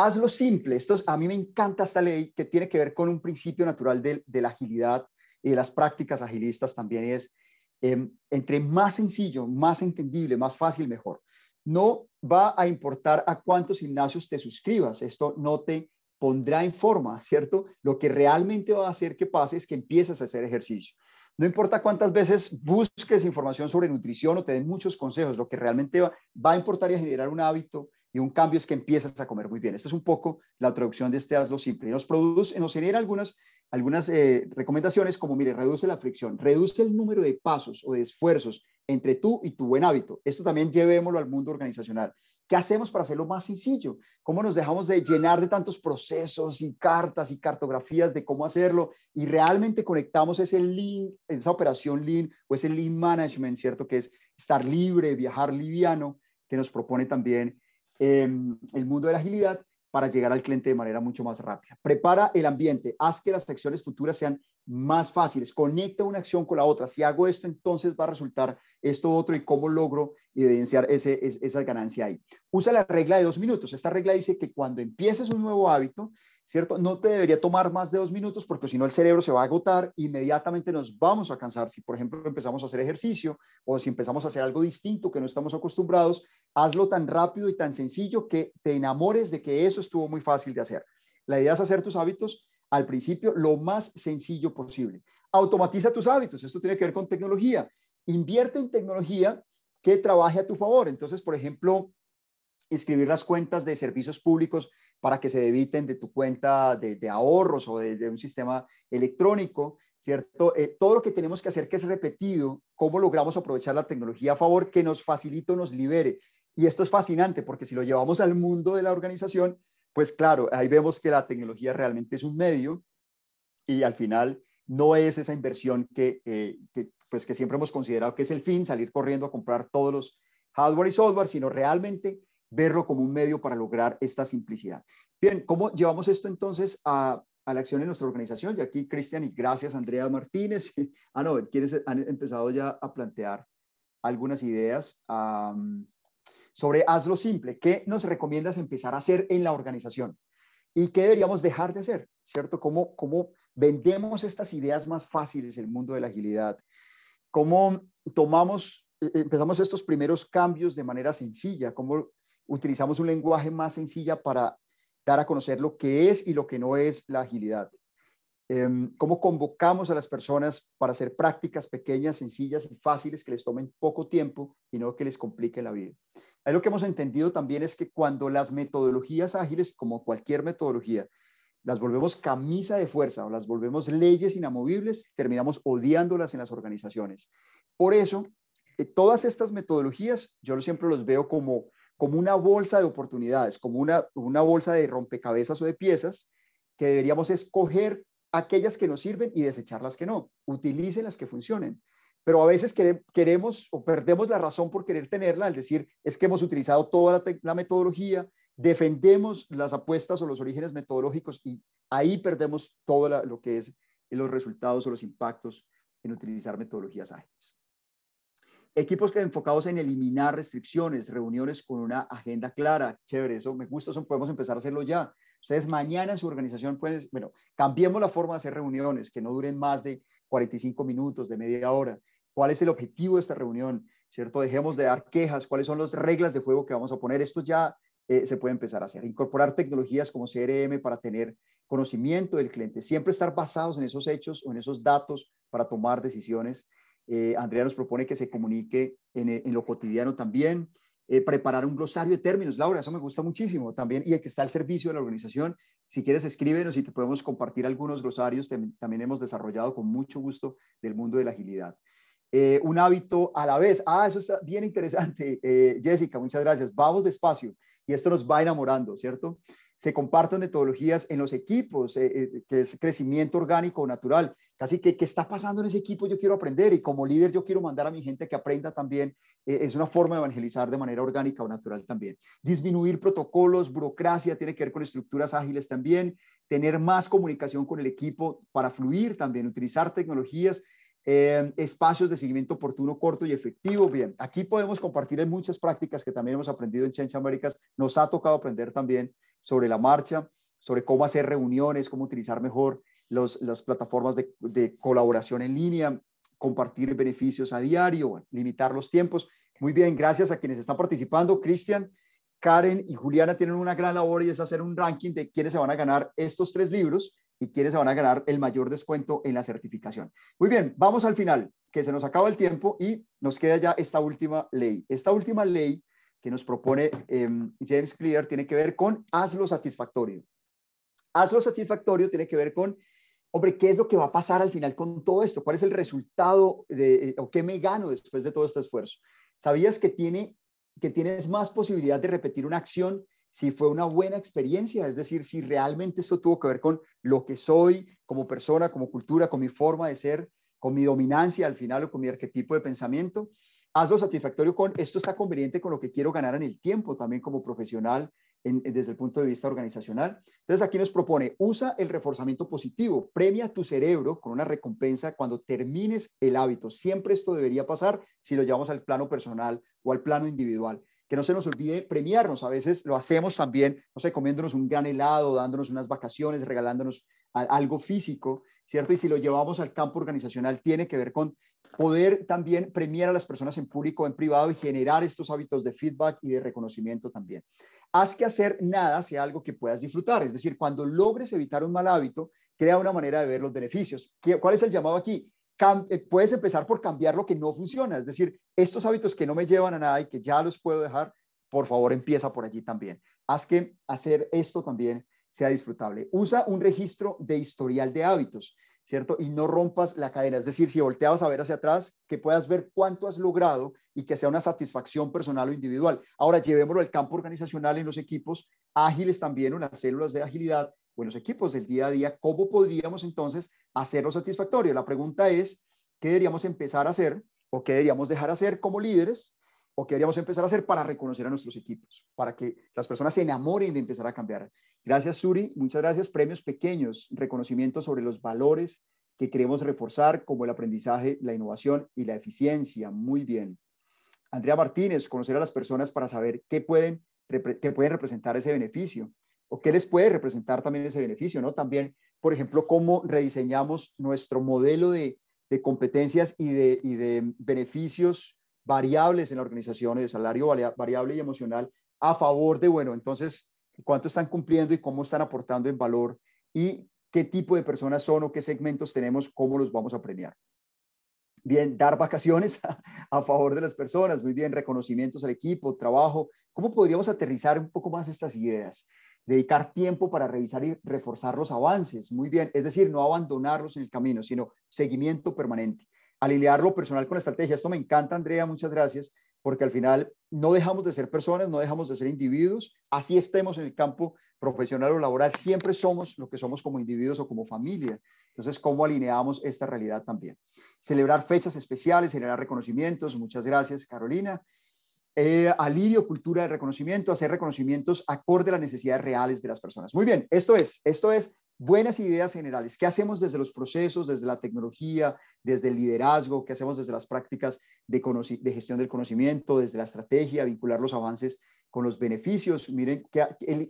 hazlo simple. a mí me encanta esta ley que tiene que ver con un principio natural de, la agilidad y de las prácticas agilistas también es, em, entre más sencillo, más entendible, más fácil, mejor. No va a importar a cuántos gimnasios te suscribas, esto no te pondrá en forma, ¿cierto? Lo que realmente va a hacer que pase es que empieces a hacer ejercicio. No importa cuántas veces busques información sobre nutrición o te den muchos consejos, lo que realmente va, a importar es generar un hábito y un cambio es que empiezas a comer muy bien. Esta es un poco la traducción de este hazlo simple. Y nos, produce, nos genera algunas, eh, recomendaciones como, mire, reduce la fricción, reduce el número de pasos o de esfuerzos entre tú y tu buen hábito. Esto también llevémoslo al mundo organizacional. ¿Qué hacemos para hacerlo más sencillo? ¿Cómo nos dejamos de llenar de tantos procesos y cartas y cartografías de cómo hacerlo y realmente conectamos ese lean, esa operación lean o ese lean management, ¿cierto? Que es estar libre, viajar liviano, que nos propone también Em, el mundo de la agilidad para llegar al cliente de manera mucho más rápida. Prepara el ambiente, haz que las acciones futuras sean más fáciles, conecta una acción con la otra. Si hago esto, entonces va a resultar esto otro y cómo logro evidenciar ese, esa ganancia ahí. Usa la regla de dos minutos. Esta regla dice que cuando empieces un nuevo hábito, ¿cierto? No te debería tomar más de dos minutos porque si no el cerebro se va a agotar, inmediatamente nos vamos a cansar. Si, por ejemplo, empezamos a hacer ejercicio o si empezamos a hacer algo distinto que no estamos acostumbrados, hazlo tan rápido y tan sencillo que te enamores de que eso estuvo muy fácil de hacer. La idea es hacer tus hábitos al principio lo más sencillo posible. Automatiza tus hábitos, esto tiene que ver con tecnología. Invierte en tecnología que trabaje a tu favor. Entonces, por ejemplo, escribir las cuentas de servicios públicos para que se debiten de tu cuenta de, ahorros o de, un sistema electrónico, ¿cierto? Eh, todo lo que tenemos que hacer que es repetido, cómo logramos aprovechar la tecnología a favor que nos facilite o nos libere. Y esto es fascinante porque si lo llevamos al mundo de la organización, pues claro, ahí vemos que la tecnología realmente es un medio y al final no es esa inversión que, eh, pues que siempre hemos considerado que es el fin, salir corriendo a comprar todos los hardware y software, sino realmente verlo como un medio para lograr esta simplicidad. Bien, ¿cómo llevamos esto entonces a, la acción en nuestra organización? Y aquí, Cristian, y gracias, Andrea Martínez. ah, no, quienes han empezado ya a plantear algunas ideas sobre hazlo simple. ¿Qué nos recomiendas empezar a hacer en la organización? ¿Y qué deberíamos dejar de hacer? ¿Cierto? ¿Cómo, cómo vendemos estas ideas más fáciles en el mundo de la agilidad? ¿Cómo tomamos, eh, empezamos estos primeros cambios de manera sencilla? ¿Cómo utilizamos un lenguaje más sencilla para dar a conocer lo que es y lo que no es la agilidad. Em, cómo convocamos a las personas para hacer prácticas pequeñas, sencillas y fáciles que les tomen poco tiempo y no que les complique la vida. Ahí lo que hemos entendido también es que cuando las metodologías ágiles, como cualquier metodología, las volvemos camisa de fuerza o las volvemos leyes inamovibles, terminamos odiándolas en las organizaciones. Por eso, eh, todas estas metodologías, yo siempre los veo como como una bolsa de oportunidades, como una, bolsa de rompecabezas o de piezas que deberíamos escoger aquellas que nos sirven y desechar las que no. Utilicen las que funcionen. Pero a veces queremos o perdemos la razón por querer tenerla al decir es que hemos utilizado toda la, metodología, defendemos las apuestas o los orígenes metodológicos y ahí perdemos todo lo que es los resultados o los impactos en utilizar metodologías ágiles. Equipos que enfocados en eliminar restricciones, reuniones con una agenda clara. Chévere, eso me gusta, eso podemos empezar a hacerlo ya. Ustedes mañana en su organización, pueden, bueno, cambiemos la forma de hacer reuniones, que no duren más de 45 minutos, de media hora. ¿Cuál es el objetivo de esta reunión? ¿Cierto? Dejemos de dar quejas. ¿Cuáles son las reglas de juego que vamos a poner? Esto ya eh, se puede empezar a hacer. Incorporar tecnologías como CRM para tener conocimiento del cliente. Siempre estar basados en esos hechos o en esos datos para tomar decisiones eh, Andrea nos propone que se comunique en, eh, lo cotidiano también. Eh, preparar un glosario de términos, Laura, eso me gusta muchísimo también, y que está al servicio de la organización. Si quieres, escríbenos y te podemos compartir algunos glosarios también hemos desarrollado con mucho gusto del mundo de la agilidad. un hábito a la vez. Ah, eso está bien interesante, Jessica, muchas gracias. Vamos despacio y esto nos va enamorando, ¿cierto? se comparten metodologías en los equipos, eh, eh, que es crecimiento orgánico natural. Casi que, ¿qué está pasando en ese equipo? Yo quiero aprender y como líder yo quiero mandar a mi gente que aprenda también. Eh, es una forma de evangelizar de manera orgánica o natural también. Disminuir protocolos, burocracia, tiene que ver con estructuras ágiles también. Tener más comunicación con el equipo para fluir también. Utilizar tecnologías espacios de seguimiento oportuno, corto y efectivo. Bien, aquí podemos compartir en muchas prácticas que también hemos aprendido en Change Américas, nos ha tocado aprender también sobre la marcha, sobre cómo hacer reuniones, cómo utilizar mejor las plataformas de, de, colaboración en línea, compartir beneficios a diario, limitar los tiempos. Muy bien, gracias a quienes están participando. Cristian, Karen y Juliana tienen una gran labor y es hacer un ranking de quiénes se van a ganar estos tres libros y quiénes se van a ganar el mayor descuento en la certificación. Muy bien, vamos al final, que se nos acaba el tiempo y nos queda ya esta última ley. Esta última ley que nos propone em, James Clear tiene que ver con hazlo satisfactorio. Hazlo satisfactorio tiene que ver con, hombre, ¿qué es lo que va a pasar al final con todo esto? ¿Cuál es el resultado de, eh, o qué me gano después de todo este esfuerzo? ¿Sabías que, tiene, que tienes más posibilidad de repetir una acción si fue una buena experiencia, es decir, si realmente esto tuvo que ver con lo que soy como persona, como cultura, con mi forma de ser, con mi dominancia al final o con mi arquetipo de pensamiento hazlo satisfactorio con esto está conveniente con lo que quiero ganar en el tiempo también como profesional desde el punto de vista organizacional. Entonces aquí nos propone, usa el reforzamiento positivo, premia tu cerebro con una recompensa cuando termines el hábito. Siempre esto debería pasar si lo llevamos al plano personal o al plano individual que no se nos olvide premiarnos. A veces lo hacemos también, no sé, comiéndonos un gran helado, dándonos unas vacaciones, regalándonos algo físico, ¿cierto? Y si lo llevamos al campo organizacional, tiene que ver con poder también premiar a las personas en público o en privado y generar estos hábitos de feedback y de reconocimiento también. Haz que hacer nada sea algo que puedas disfrutar, es decir, cuando logres evitar un mal hábito, crea una manera de ver los beneficios. ¿Cuál es el llamado aquí? Eh, puedes empezar por cambiar lo que no funciona, es decir, estos hábitos que no me llevan a nada y que ya los puedo dejar, por favor empieza por allí también. Haz que hacer esto también sea disfrutable. Usa un registro de historial de hábitos. ¿cierto? Y no rompas la cadena. Es decir, si volteabas a ver hacia atrás, que puedas ver cuánto has logrado y que sea una satisfacción personal o individual. Ahora, llevémoslo al campo organizacional en los equipos ágiles también, unas células de agilidad o en los equipos del día a día. ¿Cómo podríamos entonces hacerlo satisfactorio? La pregunta es, ¿qué deberíamos empezar a hacer o qué deberíamos dejar de hacer como líderes? ¿O qué deberíamos empezar a hacer para reconocer a nuestros equipos? Para que las personas se enamoren de empezar a cambiar Gracias, Suri. Muchas gracias. Premios pequeños, reconocimiento sobre los valores que queremos reforzar, como el aprendizaje, la innovación y la eficiencia. Muy bien. Andrea Martínez, conocer a las personas para saber qué pueden, pueden representar ese beneficio o qué les puede representar también ese beneficio, ¿no? También, por ejemplo, cómo rediseñamos nuestro modelo de, competencias y de, y de beneficios variables en la organización, de salario variable y emocional, a favor de, bueno, entonces cuánto están cumpliendo y cómo están aportando en valor y qué tipo de personas son o qué segmentos tenemos, cómo los vamos a premiar. Bien, dar vacaciones a, favor de las personas, muy bien, reconocimientos al equipo, trabajo. ¿Cómo podríamos aterrizar un poco más estas ideas? Dedicar tiempo para revisar y reforzar los avances, muy bien, es decir, no abandonarlos en el camino, sino seguimiento permanente. Alinear lo personal con la estrategia. Esto me encanta, Andrea, muchas gracias, porque al final no dejamos de ser personas, no dejamos de ser individuos, así estemos en el campo profesional o laboral, siempre somos lo que somos como individuos o como familia. Entonces, ¿cómo alineamos esta realidad también? Celebrar fechas especiales, generar reconocimientos, muchas gracias Carolina. Eh, alirio, cultura de reconocimiento, hacer reconocimientos acorde a las necesidades reales de las personas. Muy bien, esto es, esto es buenas ideas generales. ¿Qué hacemos desde los procesos, desde la tecnología, desde el liderazgo? ¿Qué hacemos desde las prácticas de, gestión del conocimiento, desde la estrategia, vincular los avances con los beneficios? Miren,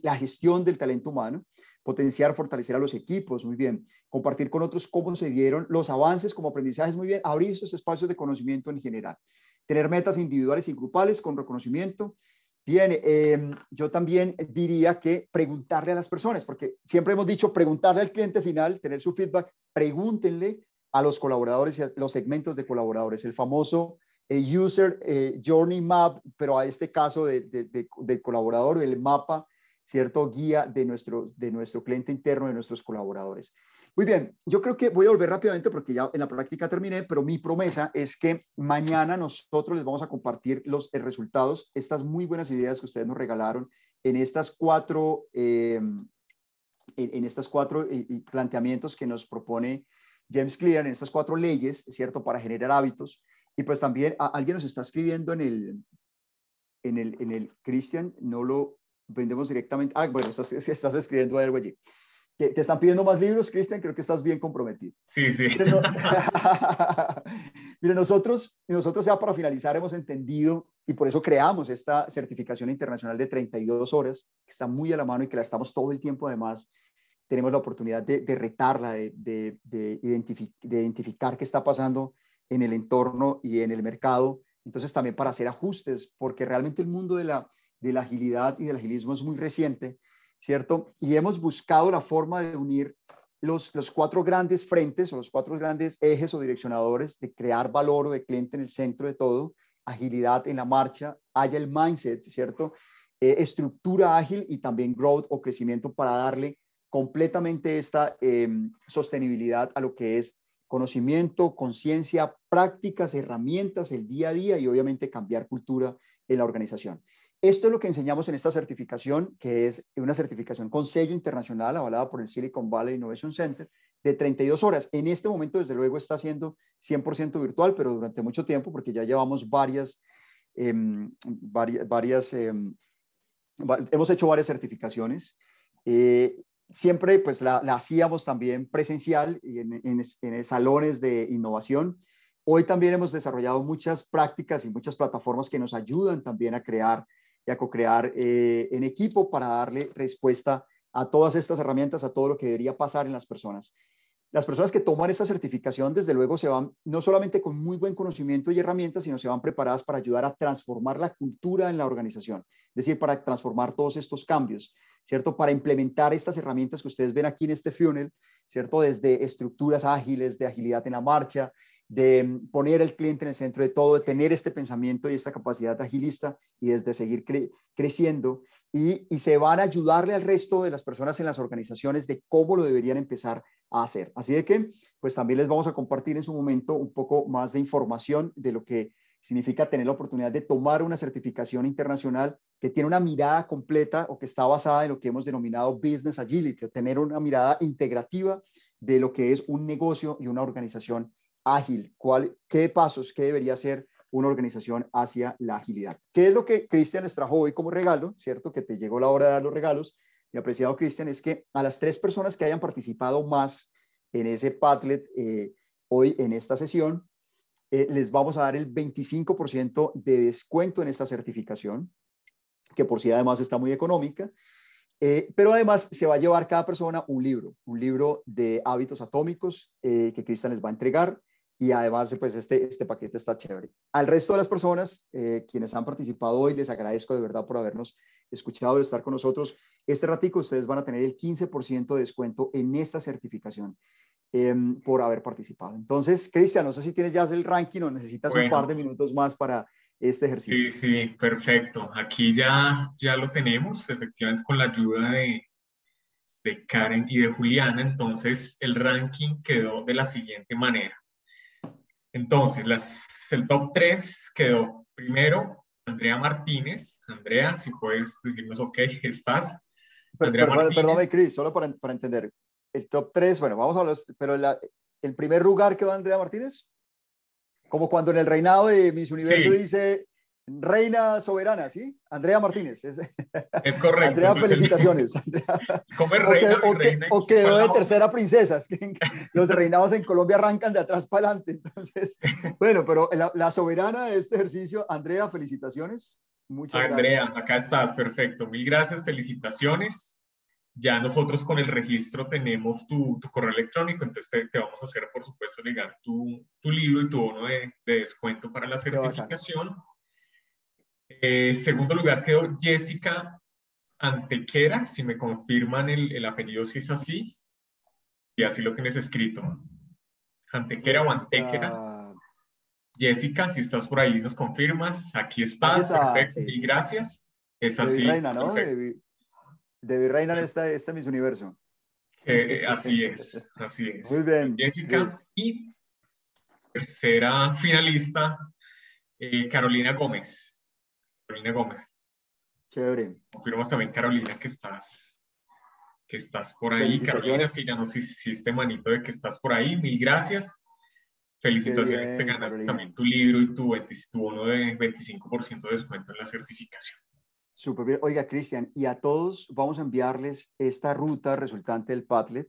la gestión del talento humano, potenciar, fortalecer a los equipos, muy bien. Compartir con otros cómo se dieron los avances como aprendizajes, muy bien. Abrir esos espacios de conocimiento en general. Tener metas individuales y grupales con reconocimiento Bien, em, yo también diría que preguntarle a las personas, porque siempre hemos dicho preguntarle al cliente final, tener su feedback, pregúntenle a los colaboradores y a los segmentos de colaboradores, el famoso eh, User eh, Journey Map, pero a este caso de, del colaborador, el mapa, ¿cierto? Guía de de nuestro cliente interno, de nuestros colaboradores. Muy bien, yo creo que voy a volver rápidamente porque ya en la práctica terminé, pero mi promesa es que mañana nosotros les vamos a compartir los eh, resultados, estas muy buenas ideas que ustedes nos regalaron en estas cuatro, em, en, estas cuatro eh, planteamientos que nos propone James Clear, en estas cuatro leyes, ¿cierto?, para generar hábitos. Y pues también alguien nos está escribiendo en el, en el, en el Christian, no lo vendemos directamente. Ah, bueno, estás, estás escribiendo algo allí. ¿Te, están pidiendo más libros, Cristian? Creo que estás bien comprometido. Sí, sí. Mira, Mire, nosotros, nosotros ya para finalizar hemos entendido y por eso creamos esta certificación internacional de 32 horas, que está muy a la mano y que la estamos todo el tiempo además. Tenemos la oportunidad de, retarla, de, de identificar qué está pasando en el entorno y en el mercado. Entonces también para hacer ajustes, porque realmente el mundo de la, de la agilidad y del agilismo es muy reciente ¿cierto? Y hemos buscado la forma de unir los, cuatro grandes frentes o los cuatro grandes ejes o direccionadores de crear valor o de cliente en el centro de todo, agilidad en la marcha, haya el mindset, ¿cierto? Eh, estructura ágil y también growth o crecimiento para darle completamente esta em, sostenibilidad a lo que es conocimiento, conciencia, prácticas, herramientas, el día a día y obviamente cambiar cultura en la organización. Esto es lo que enseñamos en esta certificación, que es una certificación con sello internacional avalada por el Silicon Valley Innovation Center de 32 horas. En este momento, desde luego, está siendo 100% virtual, pero durante mucho tiempo, porque ya llevamos varias, em, varias, em, hemos hecho varias certificaciones. Eh, siempre pues la, hacíamos también presencial y en salones de innovación. Hoy también hemos desarrollado muchas prácticas y muchas plataformas que nos ayudan también a crear y a co-crear eh, en equipo para darle respuesta a todas estas herramientas, a todo lo que debería pasar en las personas. Las personas que toman esta certificación, desde luego, se van no solamente con muy buen conocimiento y herramientas, sino se van preparadas para ayudar a transformar la cultura en la organización, es decir, para transformar todos estos cambios, ¿cierto? Para implementar estas herramientas que ustedes ven aquí en este funnel, ¿cierto? Desde estructuras ágiles, de agilidad en la marcha, de mm, poner el cliente en el centro de todo, de tener este pensamiento y esta capacidad agilista y desde seguir creciendo y, y, se van a ayudarle al resto de las personas en las organizaciones de cómo lo deberían empezar a hacer. Así de que, pues también les vamos a compartir en su momento un poco más de información de lo que significa tener la oportunidad de tomar una certificación internacional que tiene una mirada completa o que está basada en lo que hemos denominado Business Agility, tener una mirada integrativa de lo que es un negocio y una organización ágil, cuál, qué pasos, qué debería hacer una organización hacia la agilidad. ¿Qué es lo que Cristian les trajo hoy como regalo? ¿Cierto? Que te llegó la hora de dar los regalos. Mi apreciado Cristian es que a las tres personas que hayan participado más en ese Padlet eh, hoy en esta sesión, eh, les vamos a dar el 25% de descuento en esta certificación, que por sí además está muy económica. Eh, pero además se va a llevar cada persona un libro, un libro de hábitos atómicos que Cristian les va a entregar y además pues este, este paquete está chévere. Al resto de las personas, eh, quienes han participado hoy, les agradezco de verdad por habernos escuchado, de estar con nosotros. Este ratico ustedes van a tener el 15% de descuento en esta certificación em, por haber participado. Entonces, Cristian, no sé si tienes ya el ranking o necesitas un par de minutos más para este ejercicio. Sí, sí, perfecto. Aquí ya, ya lo tenemos, efectivamente con la ayuda de, de Karen y de Juliana. Entonces, el ranking quedó de la siguiente manera entonces, el top 3 quedó primero Andrea Martínez. Andrea, si puedes decirnos, ok, estás. perdón, Cris, solo para, entender. El top 3, bueno, vamos a los, pero el primer lugar que Andrea Martínez, como cuando en el reinado de Miss Universo dice reina soberana, ¿sí? Andrea Martínez. Es, correcto. Andrea, felicitaciones. ¿Cómo es reina, o, quedó de tercera princesa. los reinados en Colombia arrancan de atrás para adelante. Entonces, bueno, pero la, soberana de este ejercicio, Andrea, felicitaciones. Muchas gracias. Andrea, acá estás, perfecto. Mil gracias, felicitaciones. Ya nosotros con el registro tenemos tu, correo electrónico, entonces te, vamos a hacer, por supuesto, llegar tu, libro y tu bono de, de descuento para la certificación. Eh, segundo lugar quedó Jessica Antequera, si me confirman el, apellido si es así, y así lo tienes escrito. Antequera o Antequera. Jessica, si estás por ahí, nos confirmas. Aquí estás, perfecto, y gracias. Es así. reina, ¿no? De, está, en mi Universo. Eh, eh, así es, así es. Muy bien. Jessica, y tercera finalista, Carolina Gómez. Carolina Gómez. Chévere. Confirmas también, Carolina, que estás, que estás por ahí. Carolina, si ya nos hiciste manito de que estás por ahí, mil gracias. Felicitaciones, te ganaste también tu libro y tu, tu bono de 25% de descuento en la certificación. Súper bien. Oiga, Cristian, y a todos vamos a enviarles esta ruta resultante del Padlet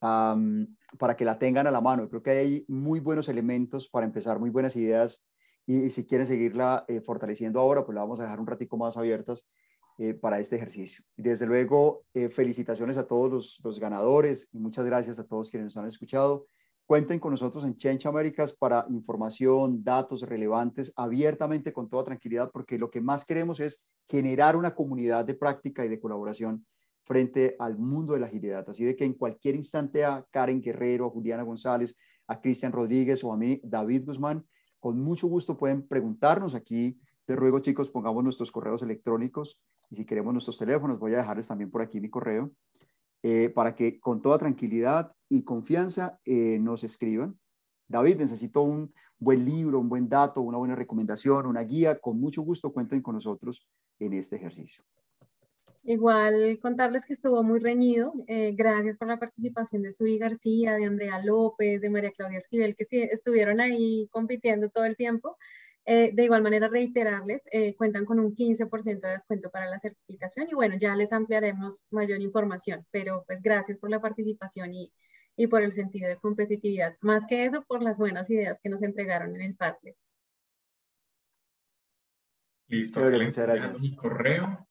para que la tengan a la mano. Creo que hay muy buenos elementos para empezar, muy buenas ideas y, si quieren seguirla eh, fortaleciendo ahora, pues la vamos a dejar un ratico más abiertas eh, para este ejercicio. Desde luego, eh, felicitaciones a todos los, ganadores y muchas gracias a todos quienes nos han escuchado. Cuenten con nosotros en Change Américas para información, datos relevantes, abiertamente, con toda tranquilidad, porque lo que más queremos es generar una comunidad de práctica y de colaboración frente al mundo de la agilidad. Así de que en cualquier instante a Karen Guerrero, a Juliana González, a Cristian Rodríguez o a mí, David Guzmán, con mucho gusto pueden preguntarnos aquí. Te ruego, chicos, pongamos nuestros correos electrónicos y si queremos nuestros teléfonos, voy a dejarles también por aquí mi correo eh, para que con toda tranquilidad y confianza eh, nos escriban. David, necesito un buen libro, un buen dato, una buena recomendación, una guía. Con mucho gusto cuenten con nosotros en este ejercicio. Igual contarles que estuvo muy reñido. Eh, gracias por la participación de Suri García, de Andrea López, de María Claudia Esquivel, que estuvieron ahí compitiendo todo el tiempo. Eh, de igual manera, reiterarles, eh, cuentan con un 15% de descuento para la certificación y bueno, ya les ampliaremos mayor información, pero pues gracias por la participación y, y por el sentido de competitividad. Más que eso, por las buenas ideas que nos entregaron en el Padlet. Listo, mi correo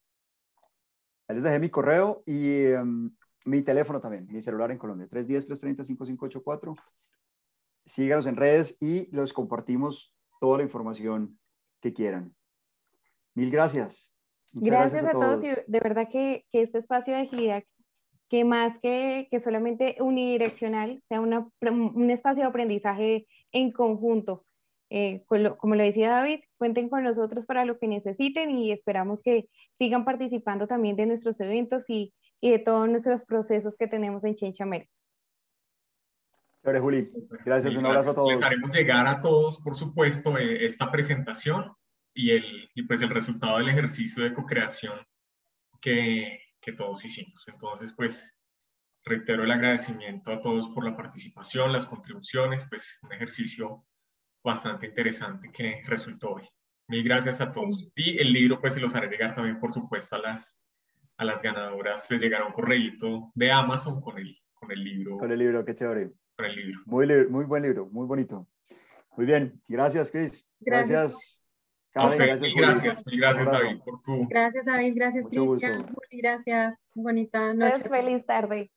les dejé mi correo y em, mi teléfono también, mi celular en Colombia, 310-330-5584. Síganos en redes y les compartimos toda la información que quieran. Mil gracias. Gracias, a, todos. y de verdad que, este espacio de GIDAC, que más que, solamente unidireccional, sea un espacio de aprendizaje en conjunto eh, como lo decía David, cuenten con nosotros para lo que necesiten y esperamos que sigan participando también de nuestros eventos y, de todos nuestros procesos que tenemos en Change America. Juli. Gracias, un abrazo a todos. Les haremos llegar a todos, por supuesto, eh, esta presentación y, el, pues el resultado del ejercicio de co-creación que, que todos hicimos. Entonces, pues reitero el agradecimiento a todos por la participación, las contribuciones, pues un ejercicio bastante interesante que resultó hoy. Mil gracias a todos. Y el libro, pues, se los haré llegar también, por supuesto, a las, a las ganadoras. Les llegará un correo de Amazon con el, con el libro. Con el libro, qué chévere. Con el libro. Muy, muy buen libro, muy bonito. Muy bien, gracias, Cris. Gracias. gracias, mil gracias, gracias, David, por tu... Gracias, David, gracias, Cristian. Gracias, bonita pues, noche. feliz tarde.